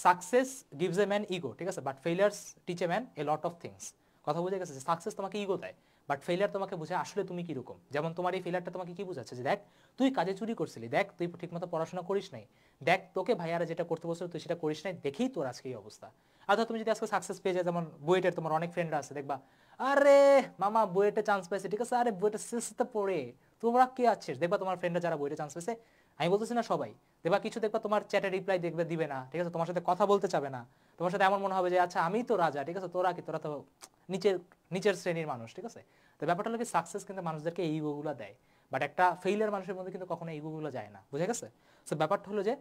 success gives a man ego ঠিক আছে but failures teach a man a lot of things কথা বুঝে গেছে যে সাকসেস তোমাকে ইগো দেয় বাট ফেলিয়ার তোমাকে বুঝে আসলে তুমি কীরকম যেমন তোমার এই ফেলিয়ারটা তোমাকে কি বুঝাচ্ছে যে দেখ তুই কাজে চুরি করছিলি দেখ তুই ঠিকমতো পড়াশোনা করিস নাই দেখ তোকে ভাইয়ারা যেটা করতে বলছিল তুই সেটা করিস নাই দেখেই তোর আজকে এই অবস্থা আর তুমি যদি আজকে সাকসেস পেয়ে যায় যেমন বুয়েটের তোমার অনেক ফ্রেন্ডরা আছে দেখবা আরে মামা বুয়েটে চান্স পাইছে ঠিক আছে আরে বইটা শেষতে পড়ে তোমরা কে আছে দেখবা তোমার ফ্রেন্ডরা যারা বইটা চান্স পাইছে আমি বলতেছি না সবাই দেখবা কিছু দেখবা তোমার চ্যাটে রিপ্লাই দেখবে দিবে না ঠিক আছে তোমার সাথে কথা বলতে চাবে না তোমার সাথে এমন মনে হবে যে আচ্ছা আমি তো রাজা ঠিক আছে তোরা কি তোরা তো নিচের নিচের শ্রেণীর মানুষ ঠিক আছে তো ব্যাপারটা হলো কি সাকসেস কিন্তু মানুষদেরকে এই ইগোগুলো দেয় বাট একটা ফেইলিয়ার মানুষের মধ্যে কিন্তু কখনো এই ইগোগুলো যায় না বুঝে গেছে সো ব্যাপারটা হলো যে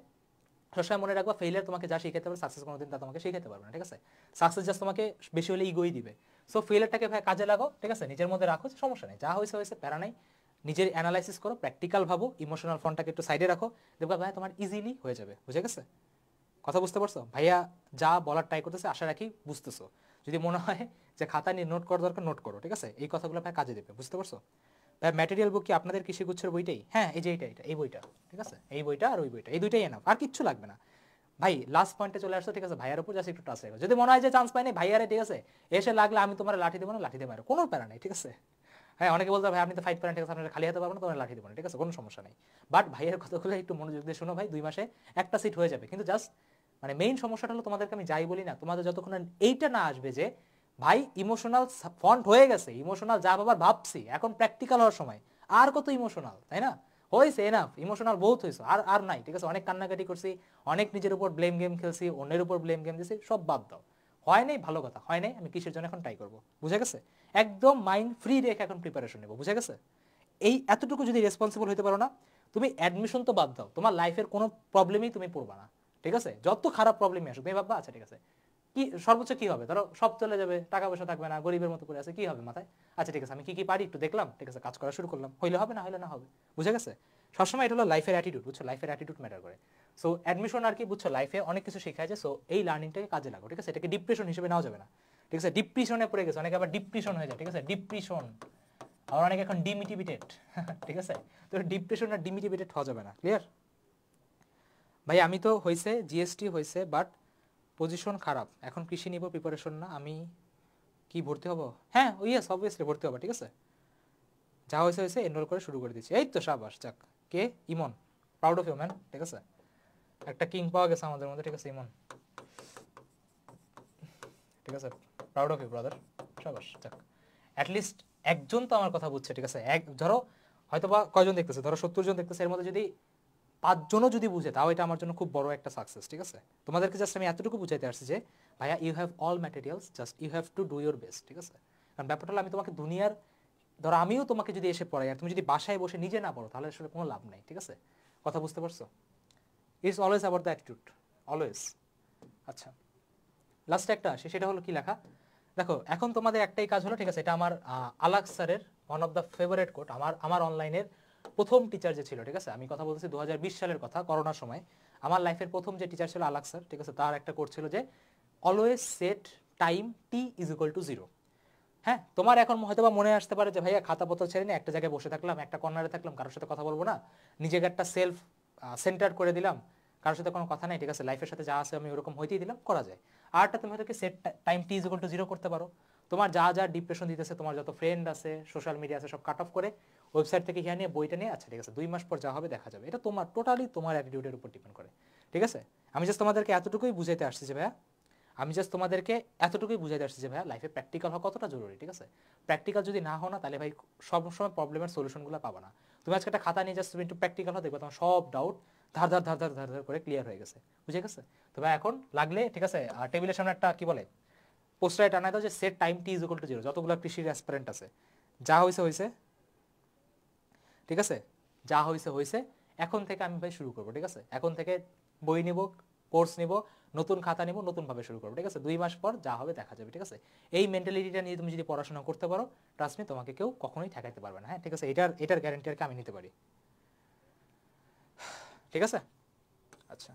সবসময় মনে রাখবা ফেইলিয়ার তোমাকে যা শিখাতে পারবে সাকসেস কোনোদিন তা তোমাকে শিখাতে পারবে না ঠিক আছে সাকসেস জাস্ট তোমাকে বেশি হলে ইগোই দিবে সো ফেলেরটাকে ভাই কাজে লাগো ঠিক আছে নিজের মধ্যে রাখো সমস্যা নেই যা হয়েছে হয়েছে প্যারা নাই নিজের অ্যানালাইসিস করো প্র্যাকটিক্যাল ভাবো ইমোশনাল ফোনটাকে একটু সাইডে রাখো দেখবা ভাই তোমার ইজিলি হয়ে যাবে বুঝে গেছে কথা বুঝতে পারছো ভাইয়া যা বলার ট্রাই করতেছে আশা রাখি বুঝতেছো যদি মনে হয় যে খাতা নিয়ে নোট করা দরকার নোট করো ঠিক আছে এই কথাগুলো ভাই কাজে দেবে বুঝতে পারছো ভাই ম্যাটেরিয়াল বুক কি আপনাদের কৃষিগুচ্ছের বইটাই হ্যাঁ এই যে এইটা এটা এই বইটা ঠিক আছে এই বইটা আর ওই বইটা এই দুইটাই এনাফ আর কিচ্ছু লাগবে না ভাই লাস্ট পয়েন্টে চলে আসছো ঠিক আছে ভাইয়ার উপর জাস্ট একটু টাচ রাখো যদি মনে হয় যে চান্স পাইনি ভাইয়ারে ঠিক আছে এসে লাগলে আমি তোমার লাঠি দেবো না লাঠি দেবো কোনো প্যারা নেই ঠিক আছে হ্যাঁ অনেকে বলতে ভাই আপনি তো ফাইট পারেন ঠিক আছে আপনার খালি হাতে পারবেন তোমার লাঠি দেবো না ঠিক আছে কোনো সমস্যা নেই বাট ভাইয়ের কথাগুলো একটু মনোযোগ দিয়ে শোনো ভাই দুই মাসে একটা সিট হয়ে যাবে কিন্তু জাস্ট মানে মেইন সমস্যাটা হলো তোমাদেরকে আমি যাই বলি না তোমাদের যতক্ষণ এইটা না আসবে যে ভাই ইমোশনাল ফন্ট হয়ে গেছে ইমোশনাল যা বাবার ভাবছি এখন প্র্যাকটিক্যাল হওয়ার সময় আর কত ইমোশনাল তাই না হয়েছে এনাফ ইমোশনাল বহুত হয়েছে আর আর নাই ঠিক আছে অনেক কান্নাকাটি করছি অনেক নিজের উপর ব্লেম গেম খেলছি অন্যের উপর ব্লেম গেম দিয়েছি সব বাদ দাও হয় নাই ভালো কথা হয় নাই আমি কিসের জন্য এখন ট্রাই করবো বুঝে গেছে একদম মাইন্ড ফ্রি রেখে এখন প্রিপারেশন নেবো বুঝে গেছে এই এতটুকু যদি রেসপন্সিবল হতে পারো না তুমি অ্যাডমিশন তো বাদ দাও তোমার লাইফের কোনো প্রবলেমই তুমি পড়বা না ঠিক আছে যত খারাপ প্রবলেমই আসো তুমি ভাববা আচ্ছা ঠিক আছে কি সর্বোচ্চ কি হবে ধরো সব চলে যাবে টাকা পয়সা থাকবে না গরিবের মতো করে আছে কি হবে মাথায় আচ্ছা ঠিক আছে আমি কি কি পারি একটু দেখলাম ঠিক আছে কাজ করা শুরু করলাম হইলে হবে না হইলে না হবে বুঝে গেছে সবসময় এটা হলো লাইফের অ্যাটিটিউড বুঝছো লাইফের অ্যাটিটিউড ম্যাটার করে সো অ্যাডমিশন আর কি বুঝছো লাইফে অনেক কিছু শেখা যায় সো এই লার্নিংটাকে কাজে লাগো ঠিক আছে এটাকে ডিপ্রেশন হিসেবে নেওয়া যাবে না ঠিক আছে ডিপ্রেশনে পড়ে গেছে অনেকে আবার ডিপ্রেশন হয়ে যায় ঠিক আছে ডিপ্রেশন আবার অনেকে এখন ডিমিটিভিটেড ঠিক আছে তো ডিপ্রেশন আর ডিমিটিভিটেড হওয়া যাবে না ক্লিয়ার ভাই আমি তো হয়েছে জিএসটি হয়েছে বাট পজিশন খারাপ এখন কৃষি নিব প্রিপারেশন না আমি কি ভর্তি হব হ্যাঁ ওই ইয়েস অবভিয়াসলি ভর্তি হবো ঠিক আছে যা হয়েছে হয়েছে এনরোল করে শুরু করে দিচ্ছি এই তো সাবাস যাক কে Emon proud of you man ঠিক আছে একটা কিং পাওয়া গেছে আমাদের মধ্যে ঠিক আছে ইমন ঠিক আছে প্রাউড অফ ইউ ব্রাদার সাবাস যাক অ্যাটলিস্ট একজন তো আমার কথা বুঝছে ঠিক আছে এক ধরো হয়তো বা কয়জন দেখতেছে ধরো সত্তর জন দেখতেছে এর মধ্যে যদি পাঁচজনও যদি বুঝে তাও এটা আমার জন্য খুব বড় একটা সাকসেস ঠিক আছে তোমাদেরকে জাস্ট আমি এতটুকু বুঝাইতে আসছি যে ভাইয়া you have all materials just you have to do your best ঠিক আছে কারণ ব্যাপারটা আমি তোমাকে দুনিয়ার ধরো আমিও তোমাকে যদি এসে পড়াই আর তুমি যদি বাসায় বসে নিজে না পড়ো তাহলে আসলে কোনো লাভ নাই ঠিক আছে কথা বুঝতে পারছো it's always about the attitude always আচ্ছা লাস্টে একটা আসে সেটা হলো কি লেখা দেখো এখন তোমাদের একটাই কাজ হলো ঠিক আছে এটা আমার আলাক স্যারের one of the favourite quote আমার আমার অনলাইনের প্রথম টিচার যে ছিল ঠিক আছে আমি কথা বলতেছি দু সালের কথা করোনার সময় আমার লাইফের প্রথম যে টিচার ছিল আলাক স্যার ঠিক আছে তার একটা করছিল যে always set time T is equal to zero হ্যাঁ তোমার এখন হয়তো বা মনে আসতে পারে যে ভাইয়া খাতা পত্র ছেড়ে নিয়ে একটা জায়গায় বসে থাকলাম একটা কর্নারে থাকলাম কারোর সাথে কথা বলবো না নিজেকে একটা সেলফ সেন্টার করে দিলাম কারোর সাথে কোনো কথা নাই ঠিক আছে লাইফের সাথে যা আছে আমি ওরকম হইতেই দিলাম করা যায় আরটা তুমি হয়তো কি set time T is equal to zero করতে পারো তোমার যা যা ডিপ্রেশন দিতেছে তোমার যত ফ্রেন্ড আছে সোশ্যাল মিডিয়া আছে সব কাট অফ করে ওয়েবসাইট থেকে হিয়া নিয়ে বইটা নিয়ে আচ্ছা ঠিক আছে দুই মাস পর যা হবে দেখা যাবে এটা তোমার টোটালি তোমার অ্যাটিটিউডের উপর ডিপেন্ড করে ঠিক আছে আমি জাস্ট তোমাদেরকে এতটুকুই বুঝাইতে আসছি যে ভাইয়া আমি জাস্ট তোমাদেরকে এতটুকুই বুঝাইতে আসছি যে ভাইয়া লাইফে প্র্যাকটিক্যাল হওয়া কতটা জরুরি ঠিক আছে প্র্যাকটিক্যাল যদি না হও না তাহলে ভাই সব সময় প্রবলেমের সলিউশনগুলো পাবো না তুমি আজকে একটা খাতা নিয়ে যাচ্ছ তুমি একটু প্র্যাকটিক্যাল হওয়া দেখবে তোমার সব ডাউট ধার ধার ধার ধার ধার ধার করে ক্লিয়ার হয়ে গেছে বুঝে গেছে তো ভাই এখন লাগলে ঠিক আছে টেবিলের সামনে একটা কি বলে পোস্টারে টানা দাও যে set time T is equal to zero যতগুলো কৃষির অ্যাসপারেন্ট আছে যা হয়েছে হয়েছে ঠিক আছে যা হয়েছে হয়েছে এখন থেকে আমি ভাই শুরু করবো ঠিক আছে এখন থেকে বই নিব কোর্স নিব নতুন খাতা নিব নতুনভাবে শুরু করবো ঠিক আছে দুই মাস পর যা হবে দেখা যাবে ঠিক আছে এই মেন্টালিটিটা নিয়ে তুমি যদি পড়াশোনা করতে পারো ট্রাস্ট মি তোমাকে কেউ কখনোই ঠেকাইতে পারবে না হ্যাঁ ঠিক আছে এটার এটার গ্যারেন্টি আর কি আমি নিতে পারি ঠিক আছে আচ্ছা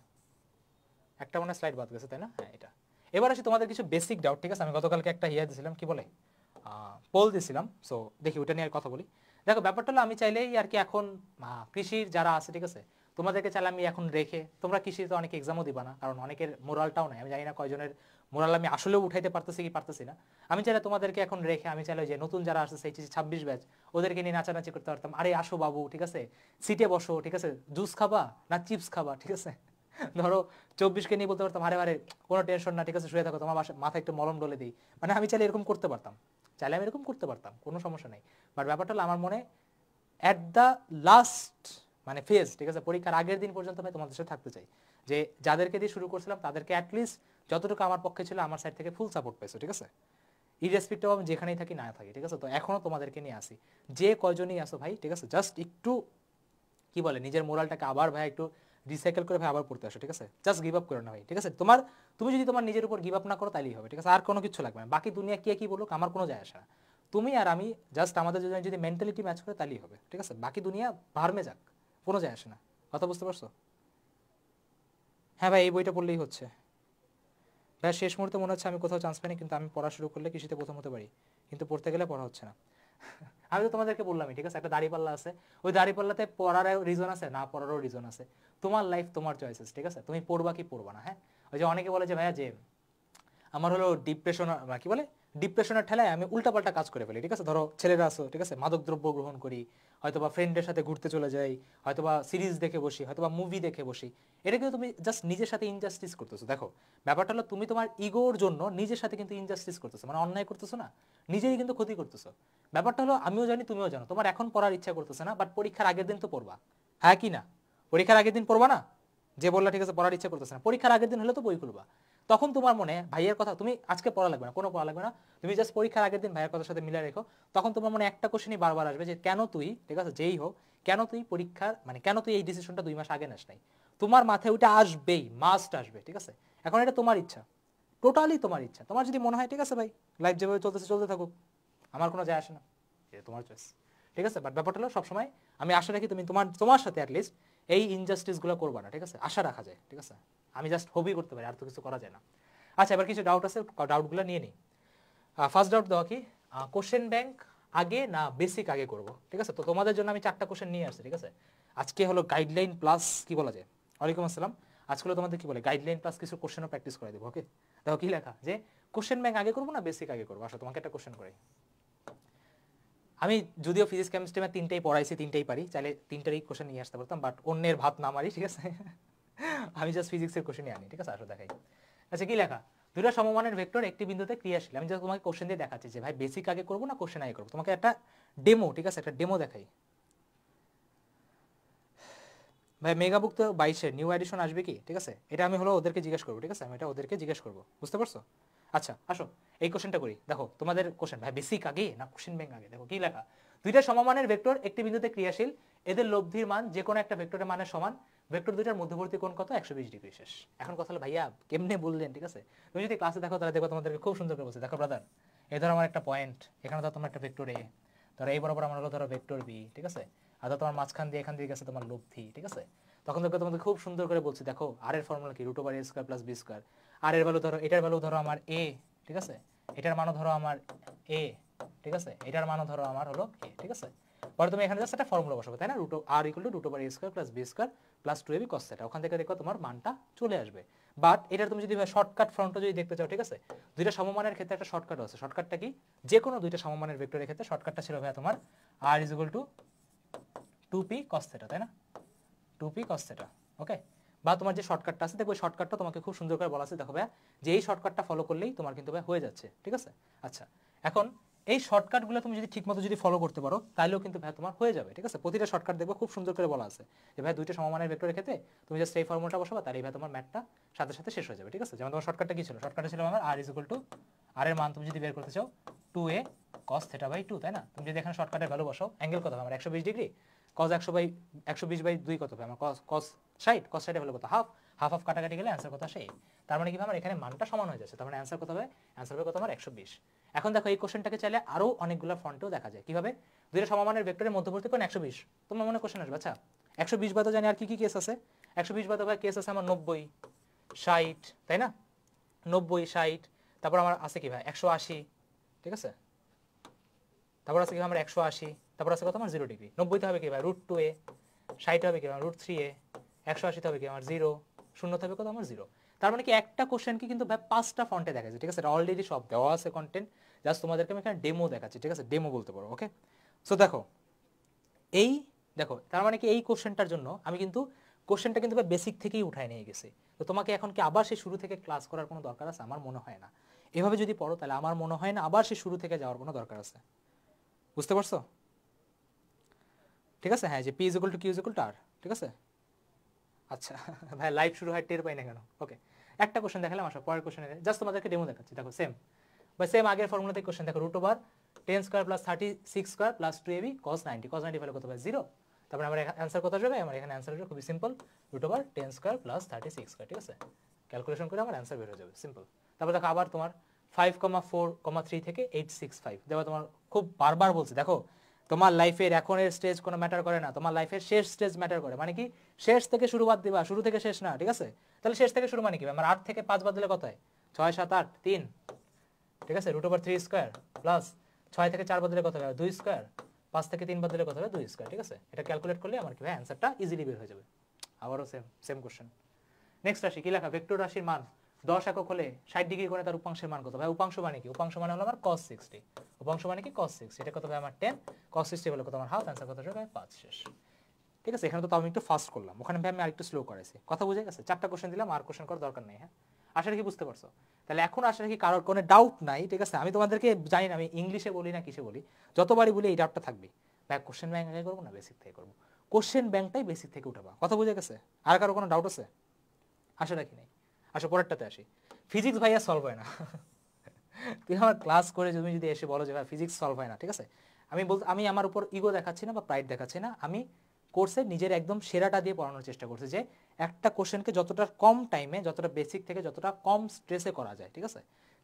একটা মনে স্লাইড বাদ গেছে তাই না হ্যাঁ এটা এবার আসি তোমাদের কিছু বেসিক ডাউট ঠিক আছে আমি গতকালকে একটা ইয়ে দিয়েছিলাম কি বলে পোল দিয়েছিলাম সো দেখি ওটা নিয়ে আর কথা বলি দেখো ব্যাপারটা হলো আমি চাইলেই আর কি এখন কৃষির যারা আছে ঠিক আছে তোমাদেরকে চাইলে আমি এখন রেখে তোমরা কৃষি তো অনেক এক্সামও দিবা না কারণ অনেকের মোরালটাও নাই আমি জানি না কয়জনের মোরাল আমি আসলেও উঠাইতে পারতেছি কি পারতেছি না আমি চাইলে তোমাদেরকে এখন রেখে আমি চাইলে যে নতুন যারা আসছে সেই ছাব্বিশ ব্যাচ ওদেরকে নিয়ে নাচানাচি করতে পারতাম আরে আসো বাবু ঠিক আছে সিটে বসো ঠিক আছে জুস খাবা না চিপস খাবা ঠিক আছে ধরো চব্বিশকে নিয়ে বলতে পারতাম আরে আরে কোনো টেনশন না ঠিক আছে শুয়ে থাকো তোমার মাথায় একটু মলম ডলে দিই মানে আমি চাইলে এরকম করতে পারতাম চাইলে আমি এরকম করতে পারতাম কোনো সমস্যা নেই বাট ব্যাপারটা হলো আমার মনে অ্যাট দ্য লাস্ট মানে ফেজ ঠিক আছে পরীক্ষার আগের দিন পর্যন্ত আমি তোমাদের সাথে থাকতে চাই যে যাদেরকে দিয়ে শুরু করছিলাম তাদেরকে অ্যাটলিস্ট যতটুকু আমার পক্ষে ছিল আমার সাইড থেকে ফুল সাপোর্ট পেয়েছো ঠিক আছে ইরেসপেক্টিভ আমি যেখানেই থাকি না থাকি ঠিক আছে তো এখনও তোমাদেরকে নিয়ে আসি যে কজনই আসো ভাই ঠিক আছে জাস্ট একটু কি বলে নিজের মোরালটাকে আবার ভাই একটু রিসাইকেল করে ভাই আবার পড়তে আসো ঠিক আছে জাস্ট গিভ আপ করে না ভাই ঠিক আছে তোমার তুমি যদি তোমার নিজের উপর গিভ আপ না করো তাহলেই হবে ঠিক আছে আর কোনো কিছু লাগবে না বাকি দুনিয়া কে কি বলুক আমার কোনো যায় আসা তুমি আর আমি জাস্ট আমাদের দুজনে যদি মেন্টালিটি ম্যাচ করে তাহলেই হবে ঠিক আছে বাকি দুনিয়া ভারমে যাক কোনো যায় আসে না কথা বুঝতে পারছো হ্যাঁ ভাই এই বইটা পড়লেই হচ্ছে ভাই শেষ মুহূর্তে মনে হচ্ছে আমি কোথাও চান্স পাইনি কিন্তু আমি পড়া শুরু করলে কৃষিতে প্রথম হতে পারি কিন্তু পড়তে গেলে পড়া হচ্ছে না আমি তো তোমাদেরকে বললামই ঠিক আছে একটা দাড়িপাল্লা আছে ওই দাড়িপাল্লাতে পড়ার রিজন আছে না পড়ারও রিজন আছে তোমার লাইফ তোমার চয়েসেস ঠিক আছে তুমি পড়বা কি পড়বা না হ্যাঁ ওই যে অনেকে বলে যে ভাইয়া যে আমার হলো ডিপ্রেশন কি বলে ডিপ্রেশনের ঠেলায় আমি উল্টাপাল্টা কাজ করে ফেলি ঠিক আছে ধরো ছেলেরা আসো ঠিক আছে মাদক দ্রব্য গ্রহণ করি হয়তো বা ফ্রেন্ডের সাথে ঘুরতে চলে যাই হয়তো বা সিরিজ দেখে বসি হয়তো বা মুভি দেখে বসি এটা কিন্তু তুমি জাস্ট নিজের সাথে ইনজাস্টিস করতেছো দেখো ব্যাপারটা হলো তুমি তোমার ইগোর জন্য নিজের সাথে কিন্তু ইনজাস্টিস করতেছো মানে অন্যায় করতেছো না নিজেই কিন্তু ক্ষতি করতেছো ব্যাপারটা হলো আমিও জানি তুমিও জানো তোমার এখন পড়ার ইচ্ছা করতেছে না বাট পরীক্ষার আগের দিন তো পড়বা হ্যাঁ কি না পরীক্ষার আগের দিন পড়বা না যে বললা ঠিক আছে পড়ার ইচ্ছা করতেছে না পরীক্ষার আগের দিন হলে তো বই খুলবা তখন তোমার মনে ভাইয়ের কথা তুমি আজকে পড়া লাগবে না কোনো পড়া লাগবে না তুমি জাস্ট পরীক্ষার আগের দিন ভাইয়ের কথার সাথে মিলে রেখো তখন তোমার মনে একটা কোশ্চেনই বারবার আসবে যে কেন তুই ঠিক আছে যেই হোক কেন তুই পরীক্ষার মানে কেন তুই এই ডিসিশনটা দুই মাস আগে নাস নাই তোমার মাথায় ওইটা আসবেই মাস্ট আসবে ঠিক আছে এখন এটা তোমার ইচ্ছা টোটালি তোমার ইচ্ছা তোমার যদি মনে হয় ঠিক আছে ভাই লাইফ যেভাবে চলতেছে চলতে থাকুক আমার কোনো যায় আসে না তোমার চয়েস ঠিক আছে বাট ব্যাপারটা হলো সবসময় আমি আশা রাখি তুমি তোমার তোমার সাথে অ্যাটলিস্ট এই ইনজাস্টিসগুলো করবো না ঠিক আছে আশা রাখা যায় ঠিক আছে আমি জাস্ট হবি করতে পারি আর তো কিছু করা যায় না আচ্ছা এবার কিছু ডাউট আছে ডাউটগুলো নিয়ে নিই ফার্স্ট ডাউট দেওয়া কি কোশ্চেন ব্যাংক আগে না বেসিক আগে করব ঠিক আছে তো তোমাদের জন্য আমি চারটা কোশ্চেন নিয়ে আসছি ঠিক আছে আজকে হলো গাইডলাইন প্লাস কি বলা যায় ওয়ালাইকুম আসসালাম আজকে হলো তোমাদের কি বলে গাইডলাইন প্লাস কিছু কোশ্চেনও প্র্যাকটিস করে দেবো ওকে দেখো কি লেখা যে কোশ্চেন ব্যাংক আগে করবো না বেসিক আগে করবো আসলে তোমাকে একটা কোশ্চেন করে আমি যদিও ফিজিক্স কেমিস্ট্রি আমি তিনটেই পড়াইছি তিনটেই পারি চাইলে তিনটারই কোশ্চেন নিয়ে আসতে পারতাম বাট অন্যের ভাত না মারি ঠিক আছে আমি জাস্ট ফিজিক্সের কোশ্চেনই আনি ঠিক আছে আসো দেখাই আচ্ছা কি লেখা দুটা সমমানের ভেক্টর একটি বিন্দুতে ক্রিয়াশীল আমি জাস্ট তোমাকে কোশ্চেন দিয়ে দেখাচ্ছি যে ভাই বেসিক আগে করবো না কোশ্চেন আগে করবো তোমাকে একটা ডেমো ঠিক আছে একটা ডেমো দেখাই ভাই মেগাবুক তো বাইশে নিউ এডিশন আসবে কি ঠিক আছে এটা আমি হলো ওদেরকে জিজ্ঞেস করবো ঠিক আছে আমি এটা ওদেরকে জিজ্ঞেস করবো বুঝতে পারছো আচ্ছা আসো এই কোশ্চেনটা করি দেখো তোমাদের কোশ্চেন ভাই বেসিক আগে না কোশ্চেন ব্যাংক আগে দেখো কি লেখা দুইটা সমমানের ভেক্টর একটি বিন্দুতে ক্রিয়াশীল এদের লব্ধির মান যে কোনো একটা ভেক্টরের মানের সমান ভেক্টর দুইটার মধ্যবর্তী কোন কত একশো বিশ ডিগ্রি শেষ এখন কথা হলো ভাইয়া কেমনে বললেন ঠিক আছে তুমি যদি ক্লাসে দেখো তাহলে দেখো তোমাদেরকে খুব সুন্দর করে বলছে দেখো ব্রাদার এ ধরো আমার একটা পয়েন্ট এখানে ধর তোমার একটা ভেক্টর এ ধরো এই বরাবর আমার হলো ধরো ভেক্টর বি ঠিক আছে আর তোমার মাঝখান দিয়ে এখান দিয়ে গেছে তোমার লব্ধি ঠিক আছে তখন দেখো তোমাদের খুব সুন্দর করে বলছে দেখো আর এর ফর্মুলা কি root over A square plus B square R এর ভ্যালু ধরো এটার ভ্যালু ধরো আমার এ ঠিক আছে এটার মানও ধরো আমার এ ঠিক আছে এটার মানও ধরো আমার হলো এ ঠিক আছে পরে তুমি এখানে জাস্ট একটা ফর্মুলা বসাবো তাই না root R equal to root over A square plus B square plus two AB cos সেটা ওখান থেকে দেখো তোমার মানটা চলে আসবে বাট এটার তুমি যদি শর্টকাট ফর্মটা যদি দেখতে চাও ঠিক আছে দুইটা সমমানের ক্ষেত্রে একটা শর্টকাট আছে শর্টকাটটা কি যে কোনো দুইটা সমমানের ভেক্টরের ক্ষেত্রে শর্টকাটটা ছিল ভাইয়া তোমার R is equal to two P cos সেটা তাই না টু পি কস সেটা ওকে বা তোমার যে শর্টকাটটা আছে দেখো ওই শর্টকাটটা তোমাকে খুব সুন্দর করে বলা আছে দেখো ভাই যে এই শর্টকাটটা ফলো করলেই তোমার কিন্তু ভাই হয়ে যাচ্ছে ঠিক আছে আচ্ছা এখন এই শর্টকাটগুলো তুমি যদি ঠিকমতো যদি ফলো করতে পারো তাহলেও কিন্তু ভাই তোমার হয়ে যাবে ঠিক আছে প্রতিটা শর্টকাট দেখবে খুব সুন্দর করে বলা আছে যে ভাই দুইটা সমমানের ভেক্টর ক্ষেত্রে তুমি জাস্ট সেই ফর্মুলাটা বসাবা তাহলে ভাই তোমার ম্যাটটা সাথে সাথে শেষ হয়ে যাবে ঠিক আছে যেমন তোমার শর্টকাটটা কি ছিল শর্টকাটটা ছিল আমার আর ইজ টু আর এর মান তুমি যদি বের করতে চাও two A cos theta by two তাই না তুমি যদি এখানে শর্টকাটের ভ্যালু বসাও অ্যাঙ্গেল কত হবে আমার একশো বিশ ডিগ্রি কস একশো বাই একশো বিশ বাই দুই কত হবে আমার কস কস ষাট কস সাইড ভ্যালু কত হাফ হাফ হাফ কাটাকাটি গেলে অ্যান্সার কত আসে তার মানে কি আমার এখানে মানটা সমান হয়ে যাচ্ছে তার মানে অ্যান্সার কত হবে অ্যান্সার হবে কত আমার একশো বিশ এখন দেখো এই কোশ্চেনটাকে চাইলে আরও অনেকগুলো ফন্টেও দেখা যায় কিভাবে দুইটা সমমানের ভেক্টরের মধ্যবর্তী কোন একশো বিশ তোমার মনে কোশ্চেন আসবে আচ্ছা একশো বিশ বাদে জানি আর কি কি কেস আছে একশো বিশ বাদে কেস আছে আমার নব্বই ষাট তাই না নব্বই ষাট তারপর আমার আছে কি ভাই একশো আশি ঠিক আছে তারপর আছে কি আমার একশো আশি তারপর আছে কত আমার জিরো ডিগ্রি নব্বইতে হবে কি ভাই রুট টু এ ষাট হবে কি ভাই রুট থ্রি এ একশো আশিতে হবে কি আমার জিরো শূন্য থাকে কত আমার জিরো তার মানে কি একটা কোশ্চেনকে কিন্তু ভাই পাঁচটা ফন্টে দেখা যায় ঠিক আছে অলরেডি সব দেওয়া আছে কন্টেন্ট জাস্ট তোমাদেরকে আমি এখানে ডেমো দেখাচ্ছি ঠিক আছে ডেমো বলতে পারো ওকে সো দেখো এই দেখো তার মানে কি এই কোশ্চেনটার জন্য আমি কিন্তু কোশ্চেনটা কিন্তু ভাই বেসিক থেকেই উঠায় নিয়ে গেছে তো তোমাকে এখন কি আবার সে শুরু থেকে ক্লাস করার কোনো দরকার আছে আমার মনে হয় না এভাবে যদি পড়ো তাহলে আমার মনে হয় না আবার সে শুরু থেকে যাওয়ার কোনো দরকার আছে বুঝতে পারছো ঠিক আছে হ্যাঁ যে P is equal to Q is equal to R ঠিক আছে আচ্ছা ভাই লাইভ শুরু হয় টের পাই না কেন ওকে একটা কোশ্চেন দেখালাম আসা পরের কোশ্চেনে জাস্ট তোমাদেরকে ডেমো দেখাচ্ছি দেখো সেম বা সেম আগের থেকে কোশ্চেন দেখো root over ten square plus thirty six square plus two AB cos ninety cos ninety value কত হবে জিরো তারপরে আমার অ্যান্সার কত যাবে আমার এখানে অ্যান্সার খুবই simple root over ten square plus thirty six square ঠিক আছে ক্যালকুলেশন করে আমার অ্যান্সার বের হয়ে যাবে সিম্পল তারপর দেখো আবার তোমার five comma four comma three থেকে এইট সিক্স ফাইভ যেমন তোমার খুব বারবার বলছে দেখো তোমার লাইফের এখনের স্টেজ কোনো ম্যাটার করে না তোমার লাইফের শেষ স্টেজ ম্যাটার করে মানে কি শেষ থেকে শুরু বাদ দিবা শুরু থেকে শেষ না ঠিক আছে তাহলে শেষ থেকে শুরু মানে কি আমার মানে আট থেকে পাঁচ বাদ দিলে কত হয় ছয় সাত আট তিন ঠিক আছে root over three square plus ছয় থেকে চার বাদ দিলে কত হবে দুই স্কোয়ার পাঁচ থেকে তিন বাদ দিলে কত হবে দুই স্কোয়ার ঠিক আছে এটা ক্যালকুলেট করলে আমার কি ভাই অ্যান্সারটা ইজিলি বের হয়ে যাবে আবারও সেম সেম কোশ্চেন নেক্সট রাশি কি লেখা ভেক্টর রাশির মান দশ একক হলে ষাট ডিগ্রি কোণে তার উপাংশের মান কত ভাই উপাংশ মানে কি উপাংশ মানে হলো আমার কস সিক্সটি উপাংশ মানে কি কস সিক্সটি এটা কত ভাই আমার টেন কস সিক্সটি হলো কত আমার হাফ অ্যান্সার কত ভাই পাঁচ শেষ ঠিক আছে এখানে তো আমি একটু ফাস্ট করলাম ওখানে ভাই আমি আরেকটু স্লো করেছি কথা বুঝে গেছে চারটা কোশ্চেন দিলাম আর কোশ্চেন করার দরকার নেই হ্যাঁ আশা রাখি বুঝতে পারছো তাহলে এখন আশা রাখি কারোর কোনো ডাউট নাই ঠিক আছে আমি তোমাদেরকে জানি না আমি ইংলিশে বলি না কিসে বলি যতবারই বলি এই ডাউটটা থাকবে ভাই কোশ্চেন ব্যাংক আগে করবো না বেসিক থেকে করবো কোশ্চেন ব্যাংকটাই বেসিক থেকে উঠাবা কথা বুঝে গেছে আর কারো কোনো ডাউট আছে আশা রাখি নাই আসো আচ্ছা, পরেরটাতে আসি ফিজিক্স ভাইয়া সলভ হয় না তুই আমার ক্লাস করে তুমি যদি এসে বলো যে ভাই ফিজিক্স সলভ হয় না ঠিক আছে আমি বল আমি আমার উপর ইগো দেখাচ্ছি না বা প্রাইড দেখাচ্ছি না আমি কোর্সে নিজের একদম সেরাটা দিয়ে পড়ানোর চেষ্টা করছি যে একটা কোশ্চেনকে যতটা কম টাইমে যতটা বেসিক থেকে যতটা কম স্ট্রেসে করা যায় ঠিক আছে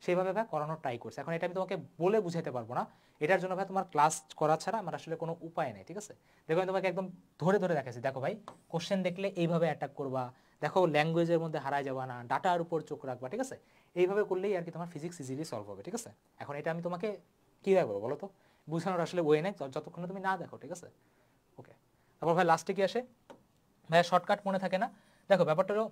সেইভাবে ভাই করানোর ট্রাই করছে এখন এটা আমি তোমাকে বলে বুঝাতে পারবো না এটার জন্য ভাই তোমার ক্লাস করা ছাড়া আমার আসলে কোনো উপায় নেই ঠিক আছে দেখো আমি তোমাকে একদম ধরে ধরে দেখাচ্ছি দেখো ভাই কোশ্চেন দেখলে এইভাবে অ্যাটাক করবা দেখো ল্যাঙ্গুয়েজের মধ্যে হারায় যাবা না ডাটার উপর চোখ রাখবা ঠিক আছে এইভাবে করলেই আর কি তোমার ফিজিক্স ইজিলি সলভ হবে ঠিক আছে এখন এটা আমি তোমাকে কীভাবে বলবো বলো তো বুঝানোর আসলে ওয়ে নেই যতক্ষণ তুমি না দেখো ঠিক আছে ওকে তারপর ভাই লাস্টে কি আসে ভাই শর্টকাট মনে থাকে না দেখো ব্যাপারটারও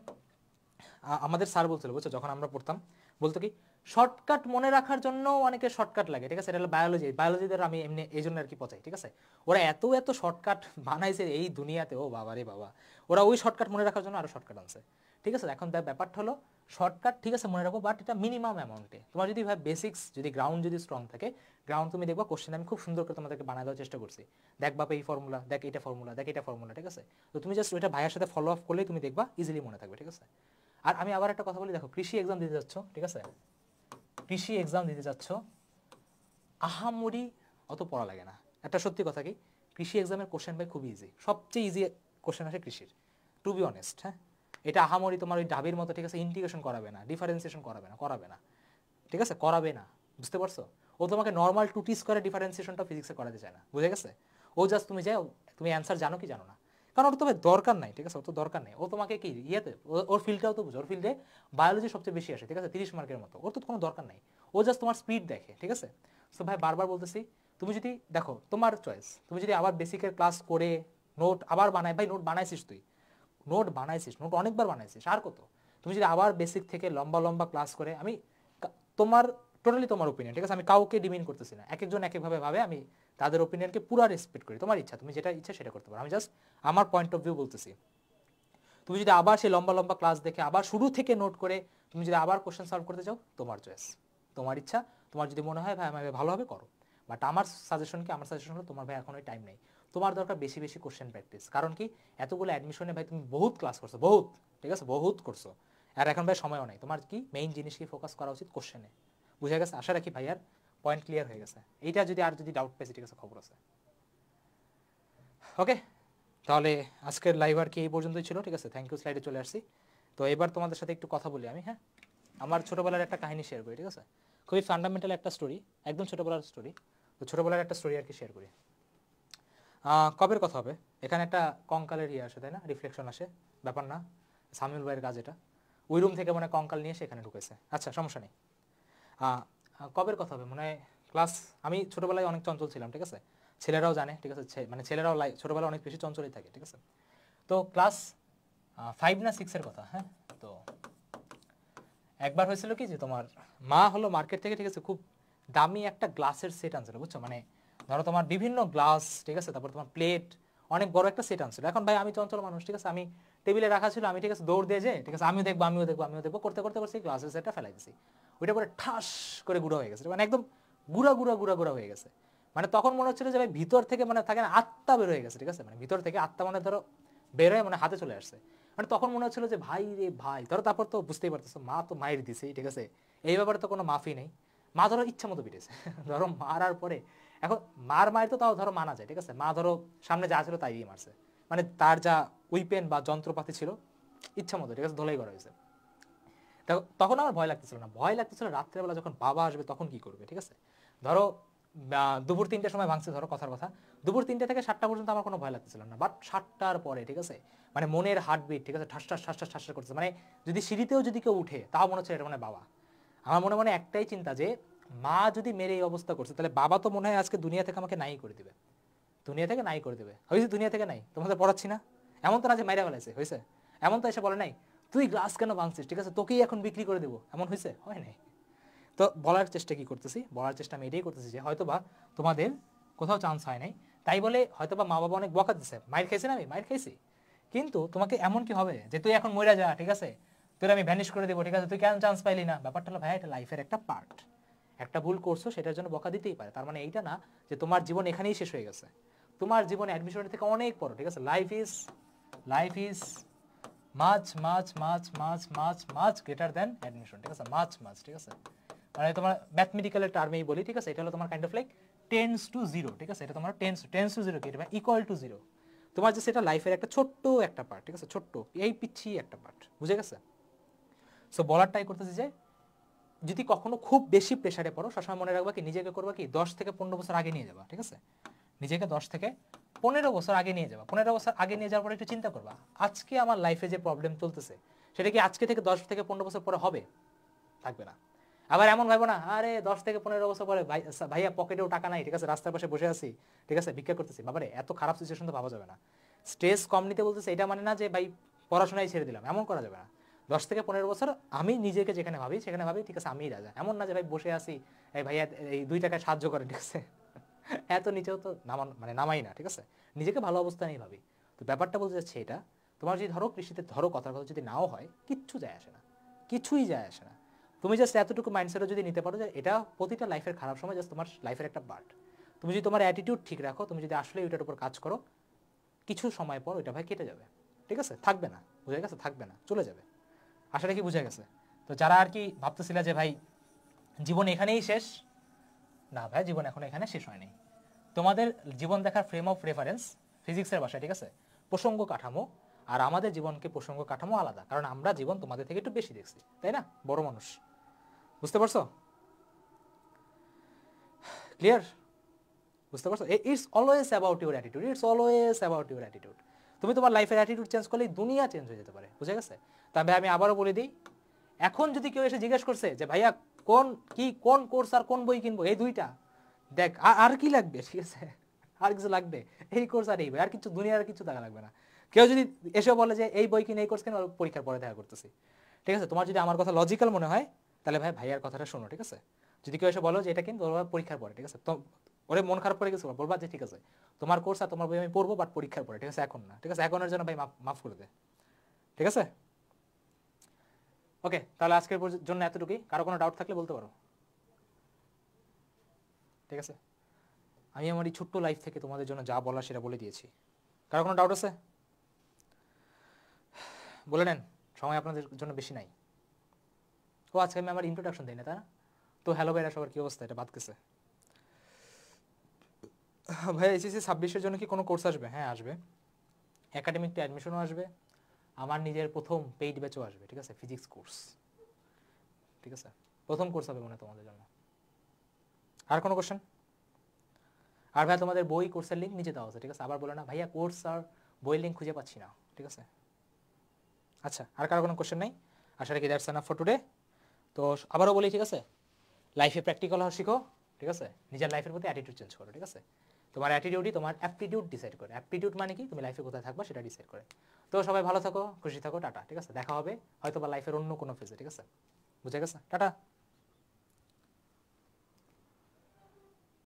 আমাদের স্যার বলছিল বুঝছো যখন আমরা পড়তাম বলতো কি শর্টকাট মনে রাখার জন্য অনেকে শর্টকাট লাগে ঠিক আছে এটা হলো বায়োলজি বায়োলজিদের আমি এমনি এই জন্য আর কি পচাই ঠিক আছে ওরা এত এত শর্টকাট বানাইছে এই দুনিয়াতে ও বাবা রে বাবা ওরা ওই শর্টকাট মনে রাখার জন্য আরও শর্টকাট আনছে ঠিক আছে এখন তার ব্যাপারটা হলো শর্টকাট ঠিক আছে মনে রাখো বাট এটা মিনিমাম অ্যামাউন্টে তোমার যদি ভাই বেসিক্স যদি গ্রাউন্ড যদি স্ট্রং থাকে গ্রাউন্ড তুমি দেখবা কোশ্চেন আমি খুব সুন্দর করে তোমাদেরকে বানা দেওয়ার চেষ্টা করছি দেখ বাবা এই ফর্মুলা দেখ এটা ফর্মুলা দেখ এটা ফর্মুলা ঠিক আছে তো তুমি জাস্ট ওইটা ভাইয়ের সাথে ফলো আপ করলেই তুমি দেখবা ইজিলি মনে থাকবে ঠিক আছে আর আমি আবার একটা কথা বলি দেখো কৃষি এক্সাম দিতে যাচ্ছ ঠিক আছে কৃষি এক্সাম দিতে যাচ্ছ আহামরি অত পড়া লাগে না একটা সত্যি কথা কি কৃষি এক্সামের কোশ্চেন ভাই খুবই ইজি সবচেয়ে ইজি কোশ্চেন আসে কৃষির টু বি অনেস্ট হ্যাঁ এটা আহামরি তোমার ওই ডাবির মতো ঠিক আছে ইন্টিগ্রেশন করাবে না ডিফারেন্সিয়েশন করাবে না করাবে না ঠিক আছে করাবে না বুঝতে পারছো ও তোমাকে নর্মাল টু টিস করে ডিফারেন্সিয়েশনটা ফিজিক্সে করাতে চায় না বুঝে গেছে ও জাস্ট তুমি যাও তুমি অ্যান্সার জানো কি জানো না কারণ ওর তো দরকার নাই ঠিক আছে ওর তো দরকার নেই ও তোমাকে কি ইয়েতে ওর ফিল্ডটাও তো বুঝো ওর ফিল্ডে বায়োলজি সবচেয়ে বেশি আসে ঠিক আছে তিরিশ মার্কের মতো ওর তো কোনো দরকার নাই ও জাস্ট তোমার স্পিড দেখে ঠিক আছে সো ভাই বারবার বলতেছি তুমি যদি দেখো তোমার চয়েস তুমি যদি আবার বেসিকের ক্লাস করে নোট আবার বানায় ভাই নোট বানাইছিস তুই নোট বানাইছিস নোট অনেকবার বানাইছিস আর কত তুমি যদি আবার বেসিক থেকে লম্বা লম্বা ক্লাস করে আমি তোমার টোটালি তোমার ওপিনিয়ন ঠিক আছে আমি কাউকে ডিমিন করতেছি না এক একজন একভাবে ভাবে আমি তাদের ওপিনিয়নকে পুরা রেসপেক্ট করি তোমার ইচ্ছা তুমি যেটা ইচ্ছা সেটা করতে পারো আমি জাস্ট আমার পয়েন্ট অফ ভিউ বলতেছি তুমি যদি আবার সেই লম্বা লম্বা ক্লাস দেখে আবার শুরু থেকে নোট করে তুমি যদি আবার কোশ্চেন সলভ করতে চাও তোমার চয়েস তোমার ইচ্ছা তোমার যদি মনে হয় ভাই আমি ভালোভাবে করো বাট আমার সাজেশনকে আমার সাজেশন হলো তোমার ভাই এখন ওই টাইম নেই তোমার দরকার বেশি বেশি কোশ্চেন প্র্যাকটিস কারণ কি এতগুলো অ্যাডমিশনে ভাই তুমি বহুত ক্লাস করছো বহুত ঠিক আছে বহুত করছো আর এখন ভাই সময়ও নাই তোমার কি মেইন জিনিসকে ফোকাস করা উচিত কোশ্চেনে বুঝা গেছে আশা রাখি ভাইয়ার পয়েন্ট ক্লিয়ার হয়ে গেছে এইটা যদি আর যদি ডাউট পাইছি ঠিক আছে খবর আছে ওকে তাহলে আজকের লাইভ আর কি এই পর্যন্তই ছিল ঠিক আছে থ্যাংক ইউ স্লাইডে চলে আসছি তো এবার তোমাদের সাথে একটু কথা বলি আমি হ্যাঁ আমার ছোটোবেলার একটা কাহিনী শেয়ার করি ঠিক আছে খুবই ফান্ডামেন্টাল একটা স্টোরি একদম ছোটোবেলার স্টোরি তো ছোটোবেলার একটা স্টোরি আর কি শেয়ার করি কবের কথা হবে এখানে একটা কঙ্কালের ইয়ে আসে তাই না রিফ্লেকশন আসে ব্যাপার না সামিউল ভাইয়ের কাজ এটা ওই রুম থেকে মানে কঙ্কাল নিয়ে সেখানে ঢুকেছে আচ্ছা সমস্যা নেই কবের কথা হবে মানে ক্লাস আমি ছোটোবেলায় অনেক চঞ্চল ছিলাম ঠিক আছে ছেলেরাও জানে ঠিক আছে মানে ছেলেরাও লাই ছোটোবেলায় অনেক বেশি চঞ্চলই থাকে ঠিক আছে তো ক্লাস ফাইভ না সিক্সের কথা হ্যাঁ তো একবার হয়েছিল কি যে তোমার মা হলো মার্কেট থেকে ঠিক আছে খুব দামি একটা গ্লাসের সেট আনছিল বুঝছো মানে ধরো তোমার বিভিন্ন গ্লাস ঠিক আছে তারপর তোমার প্লেট অনেক বড় একটা সেট আনছিল এখন ভাই আমি চঞ্চল মানুষ ঠিক আছে আমি টেবিলে রাখা ছিল আমি ঠিক আছে দৌড় দিয়ে যে ঠিক আছে আমিও দেখবো আমিও দেখবো আমিও দেখবো করতে করতে করতে গ্লাসের সেটটা ফেলাই দিছি ওইটা করে ঠাস করে গুঁড়া হয়ে গেছে মানে একদম গুঁড়া গুঁড়া গুঁড়া গুঁড়া হয়ে গেছে মানে তখন মনে হচ্ছিল যে ভাই ভিতর থেকে মানে থাকে না আত্মা হয়ে গেছে ঠিক আছে মানে ভিতর থেকে আত্মা মানে ধরো বেরোয় মানে হাতে চলে আসছে মানে তখন মনে হচ্ছিল যে ভাই রে ভাই ধরো তারপর তো বুঝতেই পারতেছো মা তো মায়ের দিছে ঠিক আছে এই ব্যাপারে তো কোনো মাফি নেই মা ধরো ইচ্ছা মতো পিটেছে ধরো মারার পরে এখন মার মায়ের তো তাও ধরো মানা যায় ঠিক আছে মা ধরো সামনে যা ছিল তাই দিয়ে মারছে মানে তার যা উইপেন বা যন্ত্রপাতি ছিল ইচ্ছা মতো ঠিক আছে ধোলাই করা হয়েছে তখন আমার ভয় লাগতেছিল না ভয় লাগতেছিল রাত্রেবেলা যখন বাবা আসবে তখন কি করবে ঠিক আছে ধরো দুপুর তিনটার সময় ভাঙছে ধরো কথার কথা দুপুর তিনটা থেকে সাতটা পর্যন্ত আমার কোনো ভয় লাগতেছিল না বাট সাতটার পরে ঠিক আছে মানে মনের হার্টবিট ঠিক আছে ঠাস ঠাস ঠাস ঠাস ঠাস করতেছে মানে যদি সিঁড়িতেও যদি কেউ উঠে তাও মনে হচ্ছে এটা মানে বাবা আমার মনে মনে একটাই চিন্তা যে মা যদি মেরে এই অবস্থা করছে তাহলে বাবা তো মনে হয় আজকে দুনিয়া থেকে আমাকে নাই করে দিবে দুনিয়া থেকে নাই করে দেবে হয়েছে দুনিয়া থেকে নাই তোমাদের পড়াচ্ছি না এমন তো না যে মেরে ফেলাইছে হয়েছে এমন তো এসে বলে নাই তুই গ্লাস কেন ভাঙছিস ঠিক আছে তোকেই এখন বিক্রি করে দেবো এমন হয়েছে হয় নাই তো বলার চেষ্টা কি করতেছি বলার চেষ্টা আমি এটাই করতেছি যে হয়তো বা তোমাদের কোথাও চান্স হয় নাই তাই বলে হয়তো বা মা বাবা অনেক বকা দিচ্ছে মায়ের খাইছি না আমি মায়ের খাইছি কিন্তু তোমাকে এমন কি হবে যে তুই এখন মরে যা ঠিক আছে তোর আমি ভ্যানিশ করে দেবো ঠিক আছে তুই কেন চান্স পাইলি না ব্যাপারটা হলো ভাই এটা লাইফের একটা পার্ট একটা ভুল করছো সেটার জন্য বকা দিতেই পারে তার মানে এইটা না যে তোমার জীবন এখানেই শেষ হয়ে গেছে তোমার জীবন অ্যাডমিশনের থেকে অনেক বড় ঠিক আছে লাইফ ইজ লাইফ ইজ মাছ মাছ মাছ মাছ মাছ মাছ গ্রেটার দেন অ্যাডমিশন ঠিক আছে মাছ মাছ ঠিক আছে মানে তোমার ম্যাথমেটিক্যালের টার্মেই বলি ঠিক আছে এটা হলো তোমার kind of like tends to zero ঠিক আছে এটা তোমার টেন্স টেন্স টু জিরো কি এটা ইকুয়াল টু জিরো তোমার যে সেটা লাইফের একটা ছোট্ট একটা পার্ট ঠিক আছে ছোট্ট এই পিচ্ছি একটা পার্ট বুঝে গেছে সো বলার করতেছি যে যদি কখনো খুব বেশি প্রেশারে পড়ো সবসময় মনে রাখবা কি নিজেকে করবা কি দশ থেকে পনেরো বছর আগে নিয়ে যাবা ঠিক আছে নিজেকে দশ থেকে পনেরো বছর আগে নিয়ে যাবা পনেরো বছর আগে নিয়ে যাওয়ার পরে একটু চিন্তা করবা আজকে আমার লাইফে যে প্রবলেম চলতেছে সেটা কি আজকে থেকে দশ থেকে পনেরো বছর পরে হবে থাকবে না আবার এমন ভাবো না আরে দশ থেকে পনেরো বছর পরে আচ্ছা, ভাইয়া পকেটেও টাকা নাই ঠিক আছে রাস্তার পাশে বসে আছি ঠিক আছে ভিক্ষা করতেছি বাবারে এত খারাপ সিচুয়েশন তো ভাবা যাবে না স্ট্রেস কম নিতে বলতেছে এটা মানে না যে ভাই পড়াশোনায় ছেড়ে দিলাম এমন করা যাবে না দশ থেকে পনেরো বছর আমি নিজেকে যেখানে ভাবি সেখানে ভাবি ঠিক আছে আমি রাজা এমন না যে ভাই বসে আসি এই ভাইয়া এই দুই টাকায় সাহায্য করে ঠিক আছে এত নিচেও তো নামান মানে নামাই না ঠিক আছে নিজেকে ভালো অবস্থা নেই ভাবি তো ব্যাপারটা বলতে যাচ্ছে এটা তোমার যদি ধরো কৃষিতে ধরো কথার কথা যদি নাও হয় কিচ্ছু যায় আসে না কিছুই যায় আসে না তুমি জাস্ট এতটুকু মাইন্ডসেটও যদি নিতে পারো যে এটা প্রতিটা লাইফের খারাপ সময় জাস্ট তোমার লাইফের একটা পার্ট তুমি যদি তোমার অ্যাটিটিউড ঠিক রাখো তুমি যদি আসলে ওইটার উপর কাজ করো কিছু সময় পর ওইটা ভাই কেটে যাবে ঠিক আছে থাকবে না বুঝে গেছে থাকবে না চলে যাবে আশাটা কি বুঝে গেছে তো যারা আর কি ভাবতেছিলা যে ভাই জীবন এখানেই শেষ না ভাই জীবন এখন এখানে শেষ হয়নি তোমাদের জীবন দেখার ফ্রেম অফ রেফারেন্স ফিজিক্সের বাসায় ঠিক আছে প্রসঙ্গ কাঠামো আর আমাদের জীবনকে প্রসঙ্গ কাঠামো আলাদা কারণ আমরা জীবন তোমাদের থেকে একটু বেশি দেখছি তাই না বড় মানুষ বুঝতে পারছো ক্লিয়ার বুঝতে পারছো it's always about your attitude it's always about your attitude তুমি তোমার লাইফের অ্যাটিটিউড চেঞ্জ করলেই দুনিয়া চেঞ্জ হয়ে যেতে পারে বুঝে গেছে তবে আমি আবারও বলে দিই এখন যদি কেউ এসে জিজ্ঞেস করছে যে ভাইয়া কোন কি কোন কোর্স আর কোন বই কিনবো এই দুইটা দেখ আর কি লাগবে ঠিক আছে আর কিছু লাগবে এই কোর্স আর এই বই আর কিছু দুনিয়ার কিছু টাকা লাগবে না কেউ যদি এসে বলে যে এই বই কিনে এই কোর্স কিনে পরীক্ষার পরে দেখা করতেছি ঠিক আছে তোমার যদি আমার কথা লজিক্যাল মনে হয় তাহলে ভাই ভাইয়ার কথাটা শোনো ঠিক আছে যদি কেউ এসে বলো যে এটা কিন্তু পরীক্ষার পরে ঠিক আছে তো ওরে মন খারাপ করে গেছে বলবা যে ঠিক আছে তোমার কোর্স আর তোমার বই আমি পড়বো বাট পরীক্ষার পরে ঠিক আছে এখন না ঠিক আছে এখনের জন্য ভাই মাফ করে দে ঠিক আছে ওকে তাহলে আজকের জন্য এতটুকুই কারো কোনো ডাউট থাকলে বলতে পারো ঠিক আছে আমি আমার এই ছোট্ট লাইফ থেকে তোমাদের জন্য যা বলা সেটা বলে দিয়েছি কারো কোনো ডাউট আছে বলে নেন সময় আপনাদের জন্য বেশি নাই ও আজকে আমি আমার ইন্ট্রোডাকশন দিই না তা তো হ্যালো ভাইরা সবার কী অবস্থা এটা বাদ গেছে ভাই এসএসসি ছাব্বিশের জন্য কি কোনো কোর্স আসবে হ্যাঁ আসবে একাডেমিকটা অ্যাডমিশনও আসবে আমার নিজের প্রথম পেইড ব্যাচও আসবে ঠিক আছে ফিজিক্স কোর্স ঠিক আছে প্রথম কোর্স হবে মনে তোমাদের জন্য আর কোনো কোশ্চেন আর ভাইয়া তোমাদের বই কোর্সের লিঙ্ক নিচে দেওয়া আছে ঠিক আছে আবার বলো না ভাইয়া কোর্স আর বই লিঙ্ক খুঁজে পাচ্ছি না ঠিক আছে আচ্ছা আর কারো কোনো কোশ্চেন নেই আশা রাখি দ্যাটস এনাফ ফর টুডে তো আবারও বলি ঠিক আছে লাইফে প্র্যাকটিক্যাল হওয়া শিখো ঠিক আছে নিজের লাইফের প্রতি অ্যাটিটিউড চেঞ্জ করো ঠিক আছে তোমার অ্যাটিটিউডই তোমার অ্যাপটিটিউড ডিসাইড করে অ্যাপটিটিউড মানে কি তুমি লাইফে কোথায় থাকবা সেটা ডিসাইড করে তো সবাই ভালো থাকো খুশি থাকো টাটা ঠিক আছে দেখা হবে হয়তো বা লাইফের অন্য কোনো ফেজে ঠিক আছে বুঝে গেছে টাটা